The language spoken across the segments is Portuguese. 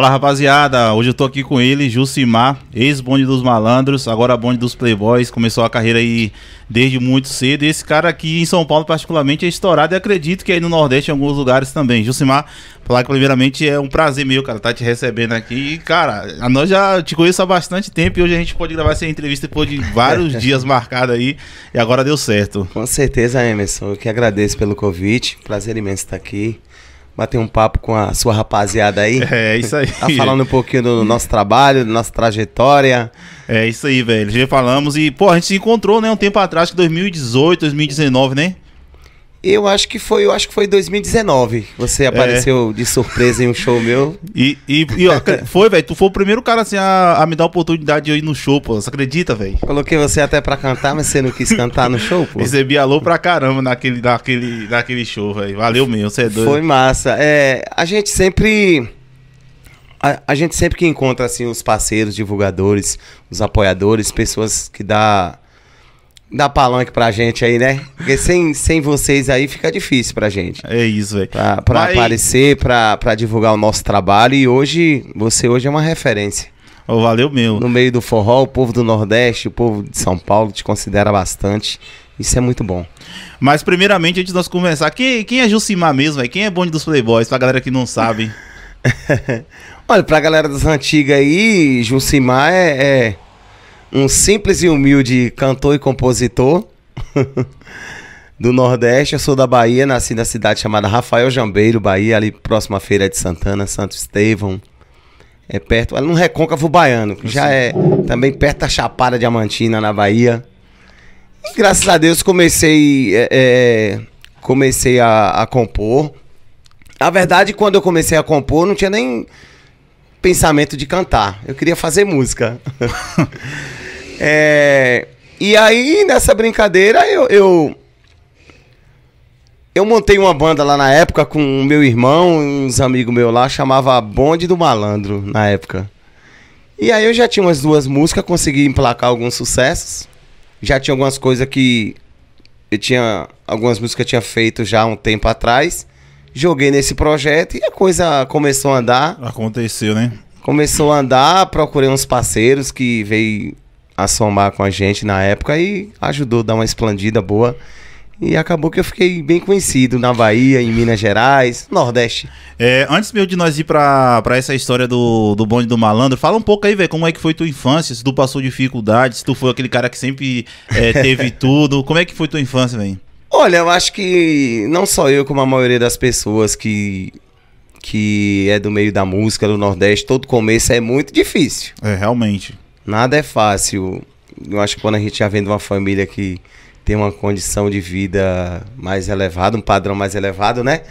Fala rapaziada, hoje eu tô aqui com ele, Jucimar, ex-bonde dos malandros, agora bonde dos playboys, começou a carreira aí desde muito cedo. E esse cara aqui em São Paulo, particularmente, é estourado e acredito que aí no Nordeste, em alguns lugares também. Jucimar, falar que primeiramente é um prazer meu, cara, tá te recebendo aqui. E, cara, a nós já te conheço há bastante tempo e hoje a gente pode gravar essa entrevista depois de vários dias marcados aí e agora deu certo. Com certeza, Emerson, eu que agradeço pelo convite, prazer imenso estar aqui bater um papo com a sua rapaziada aí. É, isso aí. Tá falando um pouquinho do nosso trabalho, da nossa trajetória. É isso aí, velho. Já falamos e, pô, a gente se encontrou, né, um tempo atrás, que 2018, 2019, né? Eu acho que foi, eu acho que foi 2019. Você apareceu é. de surpresa em um show meu. E, e, e ó, foi, velho. Tu foi o primeiro cara assim a, a, me dar a oportunidade de ir no show, pô. Você acredita, velho? Coloquei você até pra cantar, mas você não quis cantar no show, pô. Recebi alô pra caramba naquele, naquele, naquele show, velho. Valeu mesmo, você é doido. Foi massa. É, a gente sempre. A, a gente sempre que encontra assim os parceiros, divulgadores, os apoiadores, pessoas que dá dar palanque pra gente aí, né? Porque sem, sem vocês aí fica difícil pra gente. É isso, velho. Pra, pra Mas... aparecer, pra, pra divulgar o nosso trabalho. E hoje, você hoje é uma referência. Oh, valeu meu. No meio do forró, o povo do Nordeste, o povo de São Paulo te considera bastante. Isso é muito bom. Mas primeiramente, antes de nós conversar, quem, quem é Jucimar mesmo, velho? Quem é bonde dos Playboys, pra galera que não sabe? Olha, pra galera das antigas aí, Jucimar é, é um simples e humilde cantor e compositor do Nordeste. Eu sou da Bahia, nasci na cidade chamada Rafael Jambeiro, Bahia, ali próxima à Feira de Santana, Santo Estevão. É perto, ali no Recôncavo Baiano, que já é também perto da Chapada Diamantina, na Bahia. E, graças a Deus comecei, é, é comecei a, a compor. Na verdade, quando eu comecei a compor, não tinha nem pensamento de cantar. Eu queria fazer música. É, e aí, nessa brincadeira, eu, eu, eu. montei uma banda lá na época com o meu irmão e uns amigos meus lá, chamava Bonde do Malandro na época. E aí eu já tinha umas duas músicas, consegui emplacar alguns sucessos. Já tinha algumas coisas que eu tinha algumas músicas eu tinha feito já um tempo atrás. Joguei nesse projeto e a coisa começou a andar. Aconteceu, né? Começou a andar, procurei uns parceiros que veio a somar com a gente na época e ajudou a dar uma expandida boa. E acabou que eu fiquei bem conhecido na Bahia, em Minas Gerais, Nordeste. É, antes meu de nós ir pra, essa história do, do bonde do malandro, fala um pouco aí, velho, como é que foi tua infância, se tu passou dificuldades, se tu foi aquele cara que sempre é, teve tudo. Como é que foi tua infância, velho? Olha, eu acho que não só eu, como a maioria das pessoas que, que é do meio da música, do Nordeste, todo começo é muito difícil. É, realmente. Nada é fácil. Eu acho que quando a gente já vem de uma família que tem uma condição de vida mais elevada, um padrão mais elevado, né?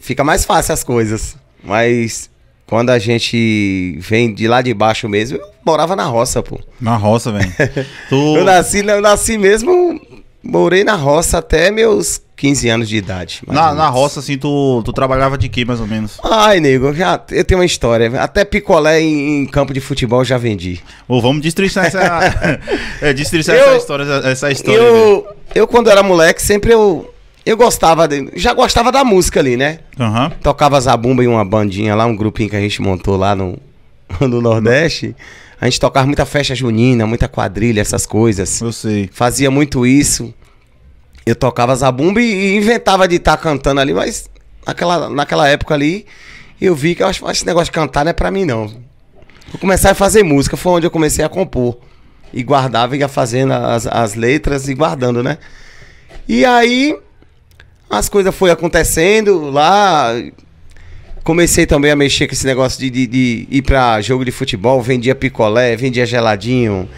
Fica mais fácil as coisas. Mas quando a gente vem de lá de baixo mesmo, eu morava na roça, pô. Na roça, velho. tu... eu, nasci, eu nasci mesmo, morei na roça até meus 15 anos de idade. Na, na roça, assim, tu, tu trabalhava de que mais ou menos? Ai, nego, já, eu tenho uma história. Até picolé em, em campo de futebol já vendi. Ô, vamos destrinchar essa, é, destrinchar eu, essa história. Essa história eu, eu, quando era moleque, sempre eu, eu gostava, de, já gostava da música ali, né? Uhum. Tocava zabumba em uma bandinha lá, um grupinho que a gente montou lá no, no Nordeste. A gente tocava muita festa junina, muita quadrilha, essas coisas. Eu sei. Fazia muito isso eu tocava zabumba e inventava de estar tá cantando ali, mas naquela, naquela época ali eu vi que eu acho, esse negócio de cantar não é pra mim não. Eu comecei a fazer música, foi onde eu comecei a compor. E guardava, ia fazendo as, as letras e guardando, né? E aí as coisas foi acontecendo lá. Comecei também a mexer com esse negócio de, de, de ir pra jogo de futebol, vendia picolé, vendia geladinho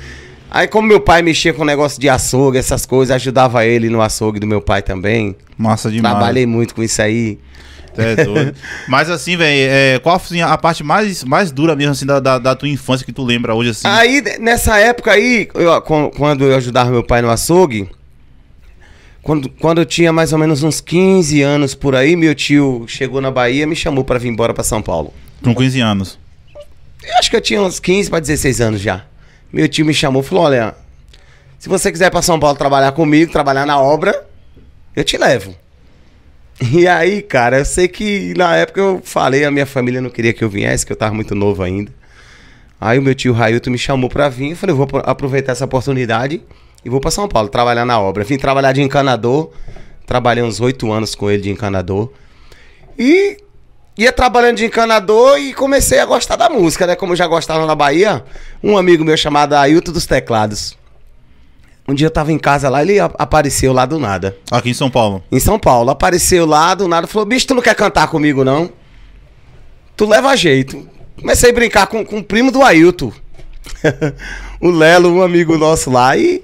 Aí, como meu pai mexia com negócio de açougue, essas coisas, ajudava ele no açougue do meu pai também. Massa demais. Trabalhei muito com isso aí. É doido. Mas assim, velho, é, qual foi a parte mais, mais dura mesmo assim, da, da, da, tua infância que tu lembra hoje assim? Aí, nessa época aí, eu, quando eu ajudava meu pai no açougue, quando, quando eu tinha mais ou menos uns 15 anos por aí, meu tio chegou na Bahia e me chamou para vir embora para São Paulo. Com 15 anos? Eu acho que eu tinha uns 15 para 16 anos já. Meu tio me chamou e falou: olha, se você quiser ir pra São Paulo trabalhar comigo, trabalhar na obra, eu te levo. E aí, cara, eu sei que na época eu falei, a minha família não queria que eu viesse, que eu tava muito novo ainda. Aí o meu tio Railton me chamou pra vir, e falei, eu vou aproveitar essa oportunidade e vou pra São Paulo trabalhar na obra. Vim trabalhar de encanador, trabalhei uns oito anos com ele de encanador. E ia trabalhando de encanador e comecei a gostar da música, né? Como eu já gostava na Bahia, um amigo meu chamado Ailton dos Teclados. Um dia eu tava em casa lá, ele apareceu lá do nada. Aqui em São Paulo? Em São Paulo. Apareceu lá do nada, falou: bicho, tu não quer cantar comigo não? Tu leva jeito. Comecei a brincar com, com o primo do Ailton. o Lelo, um amigo nosso lá, e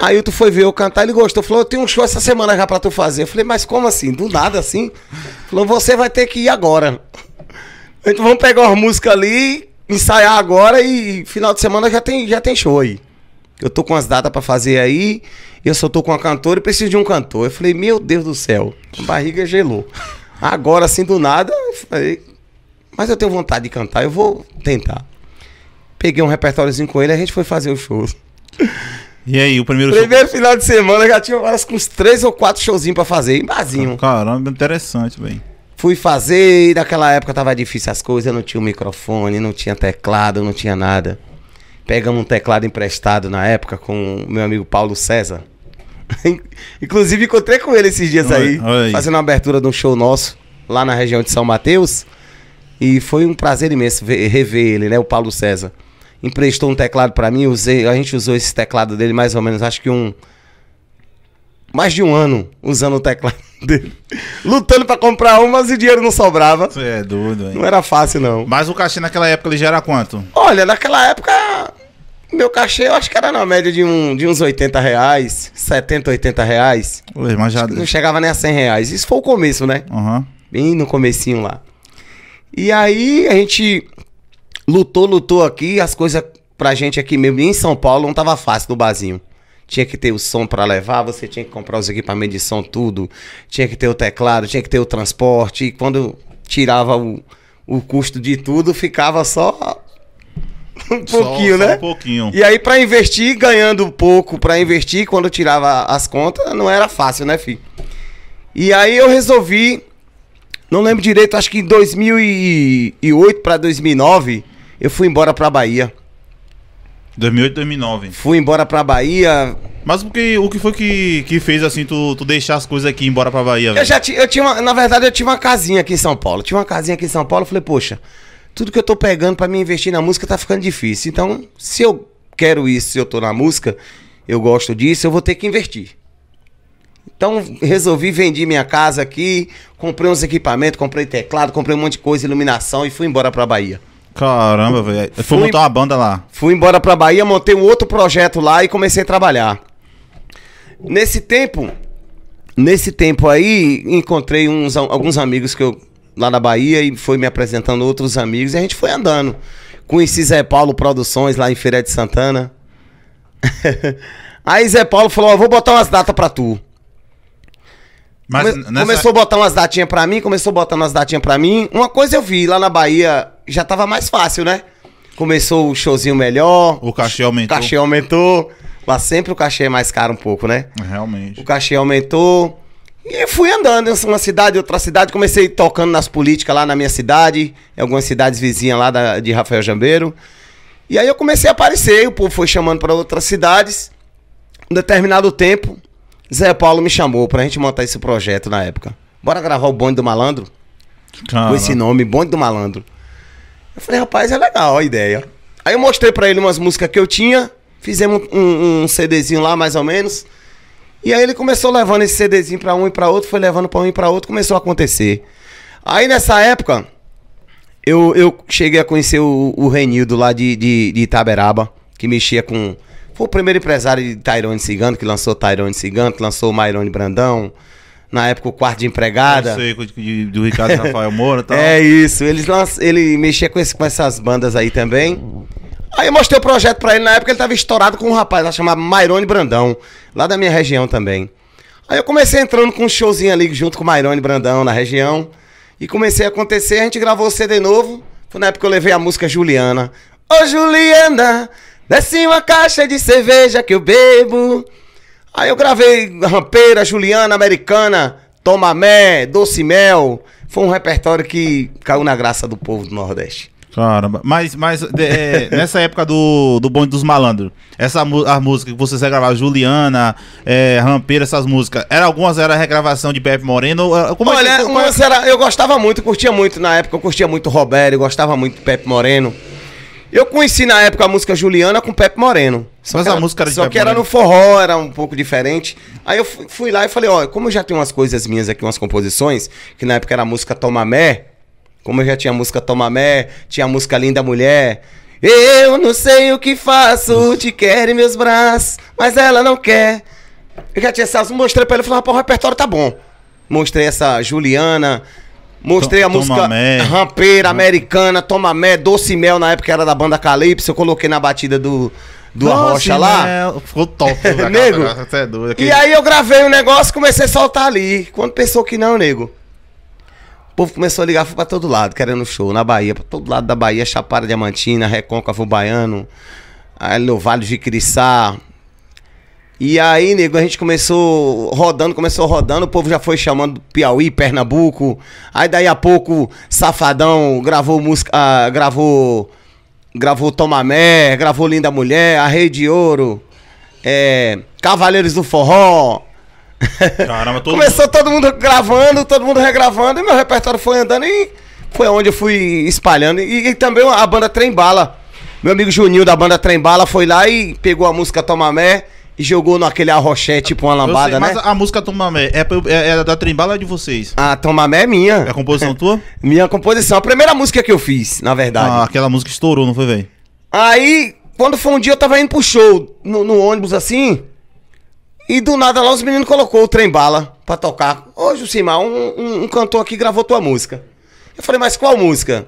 Aí tu foi ver eu cantar, ele gostou. Falou, eu tenho um show essa semana já pra tu fazer. Eu falei, mas como assim? Do nada assim? Falou, você vai ter que ir agora. Então vamos pegar uma música ali, ensaiar agora e final de semana já tem, já tem show aí. Eu tô com as datas para fazer aí, eu só tô com a cantora e preciso de um cantor. Eu falei, meu Deus do céu, a barriga gelou. Agora, assim, do nada, eu falei, mas eu tenho vontade de cantar, eu vou tentar. Peguei um repertóriozinho com ele, a gente foi fazer o show. E aí, o primeiro Primeiro show... final de semana já tinha horas com uns três ou quatro showzinhos pra fazer, em barzinho. Caramba, interessante, velho. Fui fazer e naquela época tava difícil as coisas, não tinha microfone, não tinha teclado, não tinha nada. Pegamos um teclado emprestado na época com meu amigo Paulo César. Inclusive encontrei com ele esses dias aí, fazendo a abertura de um show nosso lá na região de São Mateus. E foi um prazer imenso ver, rever ele, né, o Paulo César emprestou um teclado para mim, usei, a gente usou esse teclado dele mais ou menos, acho que um mais de um ano usando o teclado dele. Lutando para comprar um, mas o dinheiro não sobrava. Você é doido, hein? Não era fácil não. Mas o cachê naquela época ele já era quanto? Olha, naquela época meu cachê eu acho que era na média de, um, de uns 80 reais, 70, 80 reais. Ué, mas já... Não chegava nem a 100 reais. Isso foi o começo, né? Uhum. Bem no comecinho lá. E aí a gente lutou, lutou aqui, as coisas pra gente aqui mesmo, em São Paulo, não tava fácil no barzinho. Tinha que ter o som para levar, você tinha que comprar os equipamentos de som, tudo. Tinha que ter o teclado, tinha que ter o transporte. E quando tirava o, o custo de tudo, ficava só um pouquinho, só, né? Só um pouquinho. E aí, para investir, ganhando pouco para investir, quando tirava as contas, não era fácil, né, filho? E aí eu resolvi, não lembro direito, acho que em 2008 para 2009 eu fui embora pra Bahia. 2008, 2009. Fui embora pra Bahia. Mas porque, o que foi que, que fez assim tu, tu deixar as coisas aqui e ir embora pra Bahia, Eu já tinha, eu tinha uma, na verdade eu tinha uma casinha aqui em São Paulo. tinha uma casinha aqui em São Paulo, eu falei, poxa, tudo que eu tô pegando para me investir na música tá ficando difícil. Então, se eu quero isso, se eu tô na música, eu gosto disso, eu vou ter que investir. Então, resolvi vender minha casa aqui, comprei uns equipamentos, comprei teclado, comprei um monte de coisa, iluminação e fui embora pra Bahia. Caramba, velho. fui montar uma banda lá. Fui embora pra Bahia, montei um outro projeto lá e comecei a trabalhar. Nesse tempo, nesse tempo aí, encontrei uns, alguns amigos que eu lá na Bahia e foi me apresentando outros amigos e a gente foi andando. Conheci Zé Paulo Produções lá em Feira de Santana. aí Zé Paulo falou: oh, vou botar umas datas pra tu. Mas Come nessa... Começou a botar umas datinhas pra mim, começou botando umas datinhas pra mim. Uma coisa eu vi, lá na Bahia já tava mais fácil, né? Começou o showzinho melhor. O cachê aumentou. O cachê aumentou. Mas sempre o cachê é mais caro um pouco, né? É, realmente. O cachê aumentou. E fui andando em uma cidade, outra cidade. Comecei tocando nas políticas lá na minha cidade, em algumas cidades vizinhas lá da, de Rafael Jambeiro. E aí eu comecei a aparecer, o povo foi chamando para outras cidades. Um determinado tempo, Zé Paulo me chamou pra gente montar esse projeto na época. Bora gravar o Bonde do Malandro? Cara. Com esse nome, Bonde do Malandro. Eu falei, rapaz, é legal a ideia. Aí eu mostrei pra ele umas músicas que eu tinha, fizemos um, um CDzinho lá, mais ou menos. E aí ele começou levando esse CDzinho pra um e pra outro, foi levando pra um e pra outro, começou a acontecer. Aí nessa época, eu, eu cheguei a conhecer o, o Renildo lá de, de, de Itaberaba, que mexia com foi o primeiro empresário de Tyrone Cigano, que lançou Tyrone Cigano, que lançou Mairone Brandão. Na época, o quarto de empregada. Eu sei, do Ricardo Rafael Moura e tal. É isso. Ele, ele mexia com, esse, com essas bandas aí também. Aí eu mostrei o projeto pra ele. Na época, ele tava estourado com um rapaz lá chamado Mairone Brandão, lá da minha região também. Aí eu comecei entrando com um showzinho ali junto com o Mairone Brandão na região. E comecei a acontecer, a gente gravou o CD novo. Foi na época que eu levei a música Juliana. Ô Juliana, Desce uma caixa de cerveja que eu bebo. Aí eu gravei Rampeira, Juliana, Americana, Tomamé, Doce Mel. Foi um repertório que caiu na graça do povo do Nordeste. Caramba, mas, mas é, nessa época do, do Bonde dos Malandros, essa a música que vocês regravaram, Juliana, é, Rampeira, essas músicas, era algumas era regravação de Pepe Moreno? Como Olha, é que, como é era? eu gostava muito, curtia muito na época, eu curtia muito Roberto, eu gostava muito de Pepe Moreno. Eu conheci na época a música Juliana com Pepe Moreno. Só Mas a era, música era Só que era no forró, era um pouco diferente. Aí eu fui, lá e falei, ó, como eu já tenho umas coisas minhas aqui, umas composições, que na época era a música Tomamé, como eu já tinha a música Tomamé, tinha a música Linda Mulher, eu não sei o que faço, te quero em meus braços, mas ela não quer. Eu já tinha essas, mostrei pra ele, falei, rapaz, o repertório tá bom. Mostrei essa Juliana, Mostrei a Toma música Mé. Rampeira, Americana, Toma Mé, Doce Mel, na época era da banda Calypso. Eu coloquei na batida do, do Arrocha lá. Ficou top. nego. É doido, aquele... E aí eu gravei o um negócio e comecei a soltar ali. Quando pensou que não, nego. O povo começou a ligar pra todo lado, querendo show. Na Bahia, pra todo lado da Bahia, Chapada Diamantina, Recôncavo Baiano, Leovalho de Criçá, e aí, nego, a gente começou rodando, começou rodando, o povo já foi chamando Piauí, Pernambuco. Aí daí a pouco, Safadão gravou música, ah, gravou gravou Tomamé, gravou Linda Mulher, A Rei de Ouro, é, Cavaleiros do Forró. Caramba, todo Começou todo mundo gravando, todo mundo regravando, e meu repertório foi andando e foi onde eu fui espalhando. E, e também a banda Trembala. Meu amigo Juninho da banda Trembala foi lá e pegou a música Tomamé e jogou naquele arrochete tipo uma lambada, sei, mas né? Mas a música Tomamé é, é, é da Trembala é de vocês? Ah, Tomamé é minha. É a composição tua? minha composição. A primeira música que eu fiz, na verdade. Ah, aquela música estourou, não foi, velho? Aí, quando foi um dia, eu tava indo pro show, no, no ônibus assim. E do nada lá os meninos colocou o Trembala pra tocar. Ô, Jusimar, um, um, um cantor aqui gravou tua música. Eu falei, mas qual música?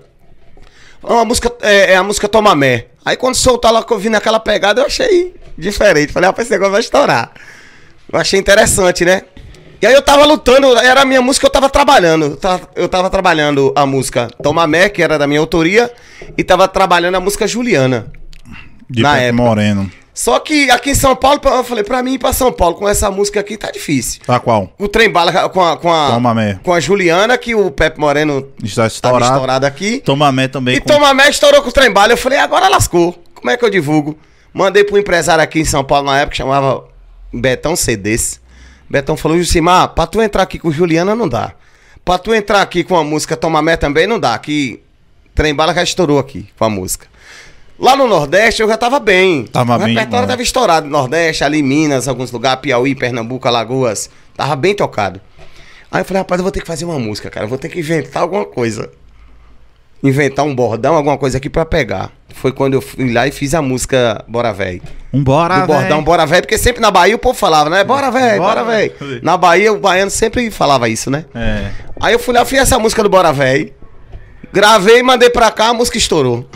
É uma música, é, é a música Tomamé. Aí quando soltar lá, que eu vi naquela pegada, eu achei diferente. Falei, rapaz, esse negócio vai estourar. Eu achei interessante, né? E aí eu tava lutando, era a minha música, eu tava trabalhando. Eu tava trabalhando a música Tomamé, que era da minha autoria, e tava trabalhando a música Juliana. De na época. Moreno. Só que aqui em São Paulo, eu falei, pra mim ir pra São Paulo com essa música aqui tá difícil. Tá qual? O trem bala com a, com a, Tomamé. com a Juliana, que o Pepe Moreno está estourado, estourado aqui. Tomamé também. E com... Tomamé estourou com o trem bala. Eu falei, agora lascou. Como é que eu divulgo? Mandei pro empresário aqui em São Paulo na época, chamava Betão CDs. Betão falou, Jusimar, pra tu entrar aqui com Juliana não dá. Pra tu entrar aqui com a música Tomamé também não dá, que bala já estourou aqui com a música. Lá no Nordeste eu já tava bem. Tava o bem. repertório mano. tava estourado. Nordeste, ali Minas, alguns lugares, Piauí, Pernambuco, Alagoas. Tava bem tocado. Aí eu falei, rapaz, eu vou ter que fazer uma música, cara. Eu vou ter que inventar alguma coisa inventar um bordão, alguma coisa aqui para pegar. Foi quando eu fui lá e fiz a música Bora Véi. Um bora, bordão Bora Véi, porque sempre na Bahia o povo falava, né? Bora Véi, Bora, bora véi. Na Bahia o baiano sempre falava isso, né? É. Aí eu fui lá, fiz essa música do Bora Véi. Gravei, mandei pra cá, a música estourou.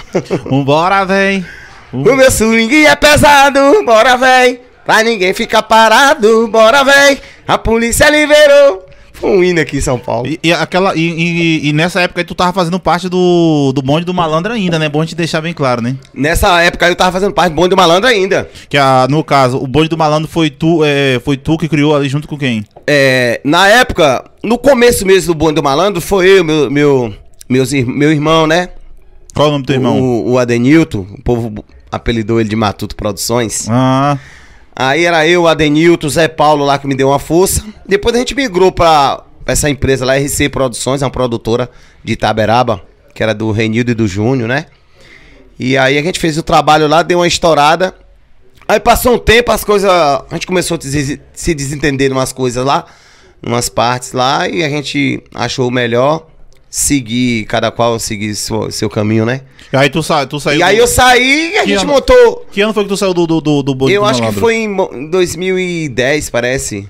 Um bora véi. Um... O meu swing é pesado, bora véi. Pra ninguém ficar parado, bora véi. A polícia liberou. Foi um hino aqui em São Paulo. E, e aquela, e, e, e, nessa época aí tu tava fazendo parte do, do bonde do malandro ainda, né? Bom te deixar bem claro, né? Nessa época eu tava fazendo parte do bonde do malandro ainda. Que a, no caso, o bonde do malandro foi tu, é, foi tu que criou ali junto com quem? É, na época, no começo mesmo do bonde do malandro, foi eu, meu, meu, meus, meu irmão, né? Qual o nome do teu irmão? O, o Adenilton, o povo apelidou ele de Matuto Produções. Ah. Aí era eu, Adenilton, Zé Paulo lá que me deu uma força. Depois a gente migrou pra essa empresa lá, RC Produções, é uma produtora de Itaberaba, que era do Renildo e do Júnior, né? E aí a gente fez o trabalho lá, deu uma estourada. Aí passou um tempo, as coisas. A gente começou a se desentender em umas coisas lá, umas partes lá, e a gente achou melhor seguir, cada qual seguir seu, seu caminho, né? E aí tu, sa tu saiu. E aí eu saí e a que gente ano? montou. Que ano foi que tu saiu do, do, do, do Eu acho que foi em 2010, parece.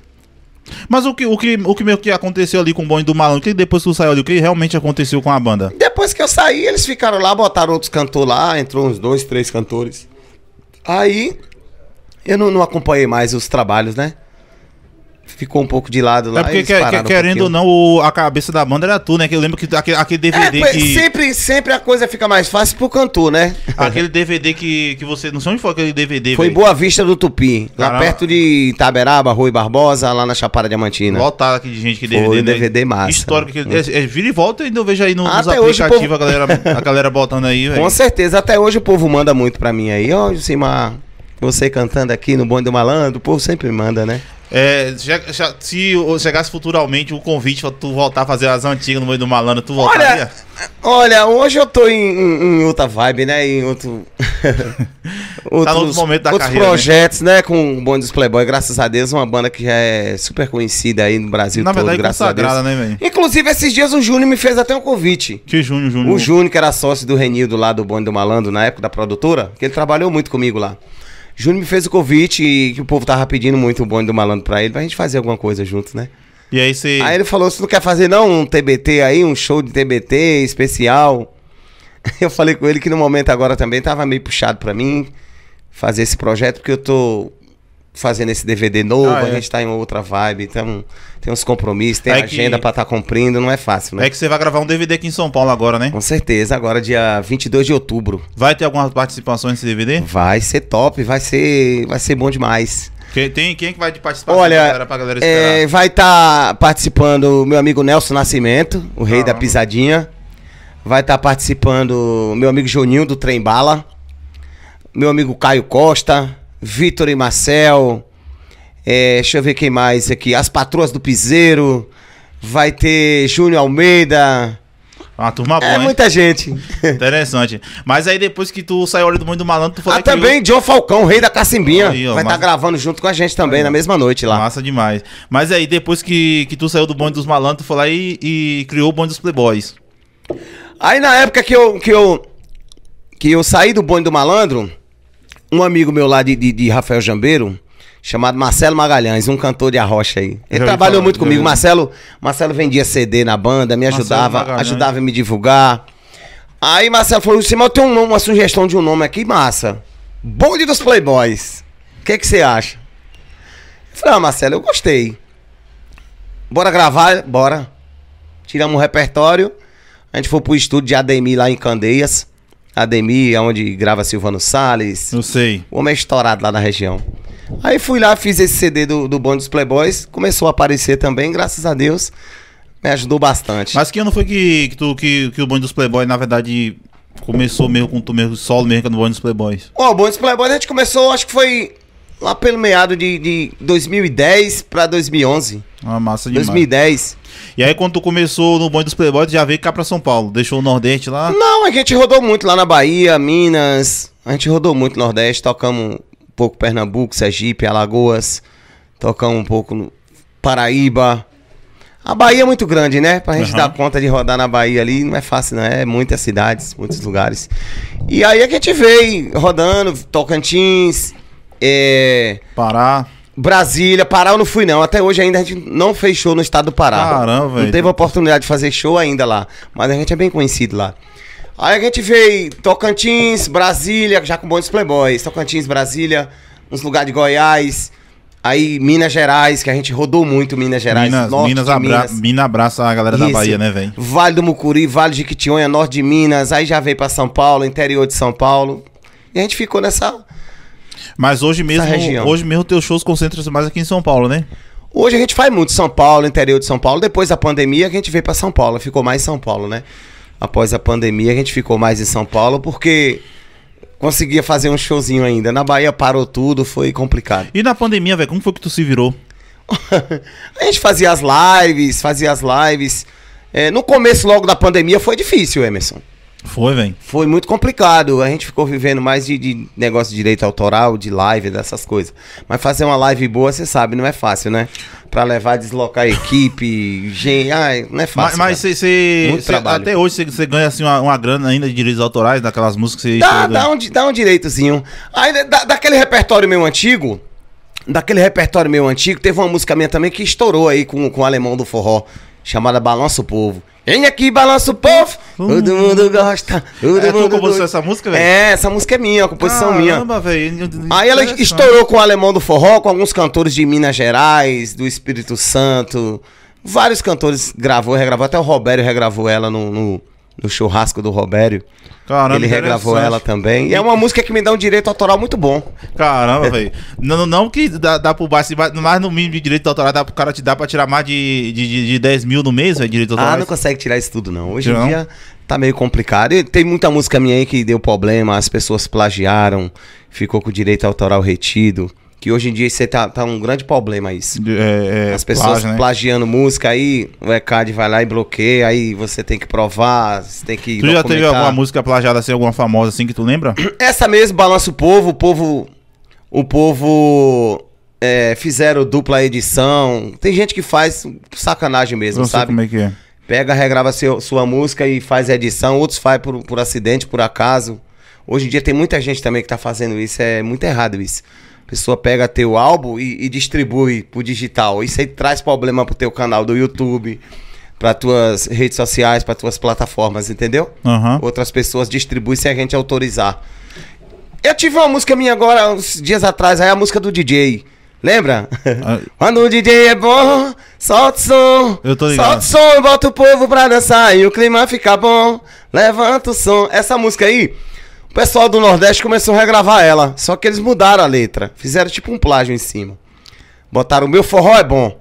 Mas o que, o, que, o que meio que aconteceu ali com o Bonde do Malandro? O que depois que tu saiu ali, o que realmente aconteceu com a banda? Depois que eu saí, eles ficaram lá, botaram outros cantores lá, entrou uns dois, três cantores. Aí eu não, não acompanhei mais os trabalhos, né? ficou um pouco de lado lá. É porque querendo ou não, o, a cabeça da banda era tu, né? Que eu lembro que aquele, aquele DVD é, que... Sempre, sempre a coisa fica mais fácil pro cantor, né? Aquele DVD que, que você... Não sei onde foi aquele DVD, Foi véio. Boa Vista do Tupi. Caramba. Lá perto de Itaberaba, Rui Barbosa, lá na Chapada Diamantina. Lotado aqui de gente que DVD, Foi um DVD né? massa. Histórico. Que, é, é, vira e volta e ainda eu vejo aí no, até nos aplicativos povo... a, galera, a galera botando aí, véio. Com certeza. Até hoje o povo manda muito pra mim aí. Ó, Josimar... Você cantando aqui no Bonde do Malandro, o povo sempre manda, né? É, já, já, se chegasse futuramente o convite pra tu voltar a fazer as antigas no meio do malandro, tu voltaria? Olha, olha hoje eu tô em, em, em, outra vibe, né? Em outro. Tá outros, tá outro momento da outros carreira. Né? projetos, né? né? Com o dos Playboy, graças a Deus, uma banda que já é super conhecida aí no Brasil Na todo, verdade, graças a Deus. Né, Inclusive, esses dias o Júnior me fez até um convite. Que Júnior, Júnior? O Júnior, que era sócio do Renildo lá do Bonde do Malandro, na época da produtora, que ele trabalhou muito comigo lá. Júnior me fez o convite e que o povo tava pedindo muito o bonde do malandro pra ele, pra gente fazer alguma coisa junto, né? E aí você. Aí ele falou: você não quer fazer não um TBT aí, um show de TBT especial? Eu falei com ele que no momento agora também tava meio puxado pra mim fazer esse projeto, porque eu tô fazendo esse DVD novo, ah, é. a gente tá em outra vibe, então tem uns compromissos, tem é agenda que... para estar tá cumprindo, não é fácil, né? É que você vai gravar um DVD aqui em São Paulo agora, né? Com certeza, agora dia 22 de outubro. Vai ter algumas participações nesse DVD? Vai ser top, vai ser, vai ser bom demais. Quem, tem, quem é que vai participar? Olha, pra galera, pra galera é, vai estar tá participando meu amigo Nelson Nascimento, o rei da ah. pisadinha. Vai estar tá participando meu amigo Juninho do Trem Bala. Meu amigo Caio Costa. Vitor e Marcel. É, deixa eu ver quem mais aqui. As Patroas do Piseiro. Vai ter Júnior Almeida. Uma turma boa. É hein? muita gente. Interessante. Mas aí depois que tu saiu do mundo do malandro, tu falou Ah, também eu... John Falcão, rei da Cacimbinha. Aí, ó, vai estar tá massa... tá gravando junto com a gente também aí, na mesma noite lá. Massa demais. Mas aí depois que, que tu saiu do bonde dos malandros, tu foi lá e, e criou o bonde dos playboys. Aí na época que eu que eu que eu saí do bonde do malandro, um amigo meu lá de, de, de Rafael Jambeiro, chamado Marcelo Magalhães, um cantor de arrocha aí. Ele trabalhou falar, muito comigo. Marcelo, Marcelo vendia CD na banda, me ajudava, ajudava a me divulgar. Aí Marcelo falou assim, mas eu tenho um nome, uma sugestão de um nome aqui, massa. Bonde dos Playboys. O que, que você acha? Eu falei, ah, Marcelo, eu gostei. Bora gravar? Bora. Tiramos o um repertório. A gente foi pro estúdio de Ademir lá em Candeias. Ademir, onde grava Silvano Salles. Não sei. O homem é estourado lá na região. Aí fui lá, fiz esse CD do, do Bonde dos Playboys, começou a aparecer também, graças a Deus. Me ajudou bastante. Mas que ano foi que, que, tu, que, que o Bonde dos Playboys, na verdade, começou mesmo com tu mesmo, solo mesmo, é no Bonde dos Playboys? Ó, oh, o Bonde dos Playboys a gente começou, acho que foi Lá pelo meado de, de 2010 pra 2011. Uma massa demais. 2010. E aí quando tu começou no bonde dos Playboys, já veio cá pra São Paulo? Deixou o Nordeste lá? Não, a gente rodou muito lá na Bahia, Minas. A gente rodou muito no Nordeste, tocamos um pouco Pernambuco, Sergipe, Alagoas. Tocamos um pouco no Paraíba. A Bahia é muito grande, né? Pra gente uhum. dar conta de rodar na Bahia ali, não é fácil, não. É muitas cidades, muitos lugares. E aí a gente veio rodando, Tocantins, é... Pará. Brasília, Pará eu não fui não. Até hoje ainda a gente não fez show no estado do Pará. Caramba, velho. Não teve oportunidade de fazer show ainda lá. Mas a gente é bem conhecido lá. Aí a gente veio Tocantins, Brasília, já com bons playboys. Tocantins, Brasília, uns lugares de Goiás. Aí Minas Gerais, que a gente rodou muito Minas Gerais. Minas, norte Minas, abra Minas abraça a galera Isso. da Bahia, né, velho? Vale do Mucuri, Vale de Quitionha, Norte de Minas. Aí já veio para São Paulo, interior de São Paulo. E a gente ficou nessa mas hoje mesmo, hoje mesmo teus shows concentram-se mais aqui em São Paulo, né? Hoje a gente faz muito São Paulo, interior de São Paulo. Depois da pandemia a gente veio para São Paulo, ficou mais em São Paulo, né? Após a pandemia a gente ficou mais em São Paulo porque conseguia fazer um showzinho ainda. Na Bahia parou tudo, foi complicado. E na pandemia, velho, como foi que tu se virou? a gente fazia as lives, fazia as lives. É, no começo logo da pandemia foi difícil, Emerson. Foi, velho. Foi muito complicado. A gente ficou vivendo mais de, de, negócio de direito autoral, de live, dessas coisas. Mas fazer uma live boa, você sabe, não é fácil, né? Pra levar, deslocar equipe, gente. ai, não é fácil. Mas você. Até hoje você ganha assim, uma, uma, grana ainda de direitos autorais, daquelas músicas que você. Dá, dá um, dá um direitozinho. Aí, da, daquele repertório meu antigo. Daquele repertório meu antigo, teve uma música minha também que estourou aí com, com o alemão do forró chamada Balança o Povo. Vem aqui, balança o povo! Hum. Todo mundo gosta. Todo é, mundo tu compôs gosta. essa música, velho? É, essa música é minha, a composição Caramba, minha. Caramba, velho. Aí ela estourou com o Alemão do Forró, com alguns cantores de Minas Gerais, do Espírito Santo. Vários cantores gravou, regravou. Até o Roberto regravou ela no, no do churrasco do Robério. Caramba, ele regravou ela também. E é uma música que me dá um direito autoral muito bom. Caramba, é. velho. Não, não que dá, dá pro baixo, mas no mínimo de direito autoral dá pro cara te dá pra tirar mais de, de, de 10 mil no mês, velho, direito ah, autoral. Ah, não consegue tirar isso tudo, não. Hoje não. em dia tá meio complicado. E tem muita música minha aí que deu problema, as pessoas plagiaram, ficou com o direito autoral retido. Que hoje em dia isso tá, tá um grande problema isso. É, é, As pessoas plágio, né? plagiando música, aí o ECAD vai lá e bloqueia, aí você tem que provar, você tem que. Tu documentar. já teve alguma música plagiada assim, alguma famosa assim que tu lembra? Essa mesmo, Balança o Povo, o povo. O povo. É, fizeram dupla edição. Tem gente que faz sacanagem mesmo, Não sabe? como é que é. Pega, regrava seu, sua música e faz edição, outros faz por, por acidente, por acaso. Hoje em dia tem muita gente também que tá fazendo isso, é muito errado isso pessoa pega teu álbum e, e distribui pro digital. Isso aí traz problema pro teu canal do YouTube, para tuas redes sociais, para tuas plataformas, entendeu? Uhum. Outras pessoas distribuem sem a gente autorizar. Eu tive uma música minha agora, uns dias atrás, aí a música do DJ. Lembra? Ah. Quando o DJ é bom, solta o som. Eu tô ligado. Solta o som e bota o povo pra dançar e o clima fica bom. Levanta o som. Essa música aí, o pessoal do Nordeste começou a regravar ela, só que eles mudaram a letra. Fizeram tipo um plágio em cima. Botaram meu forró é bom.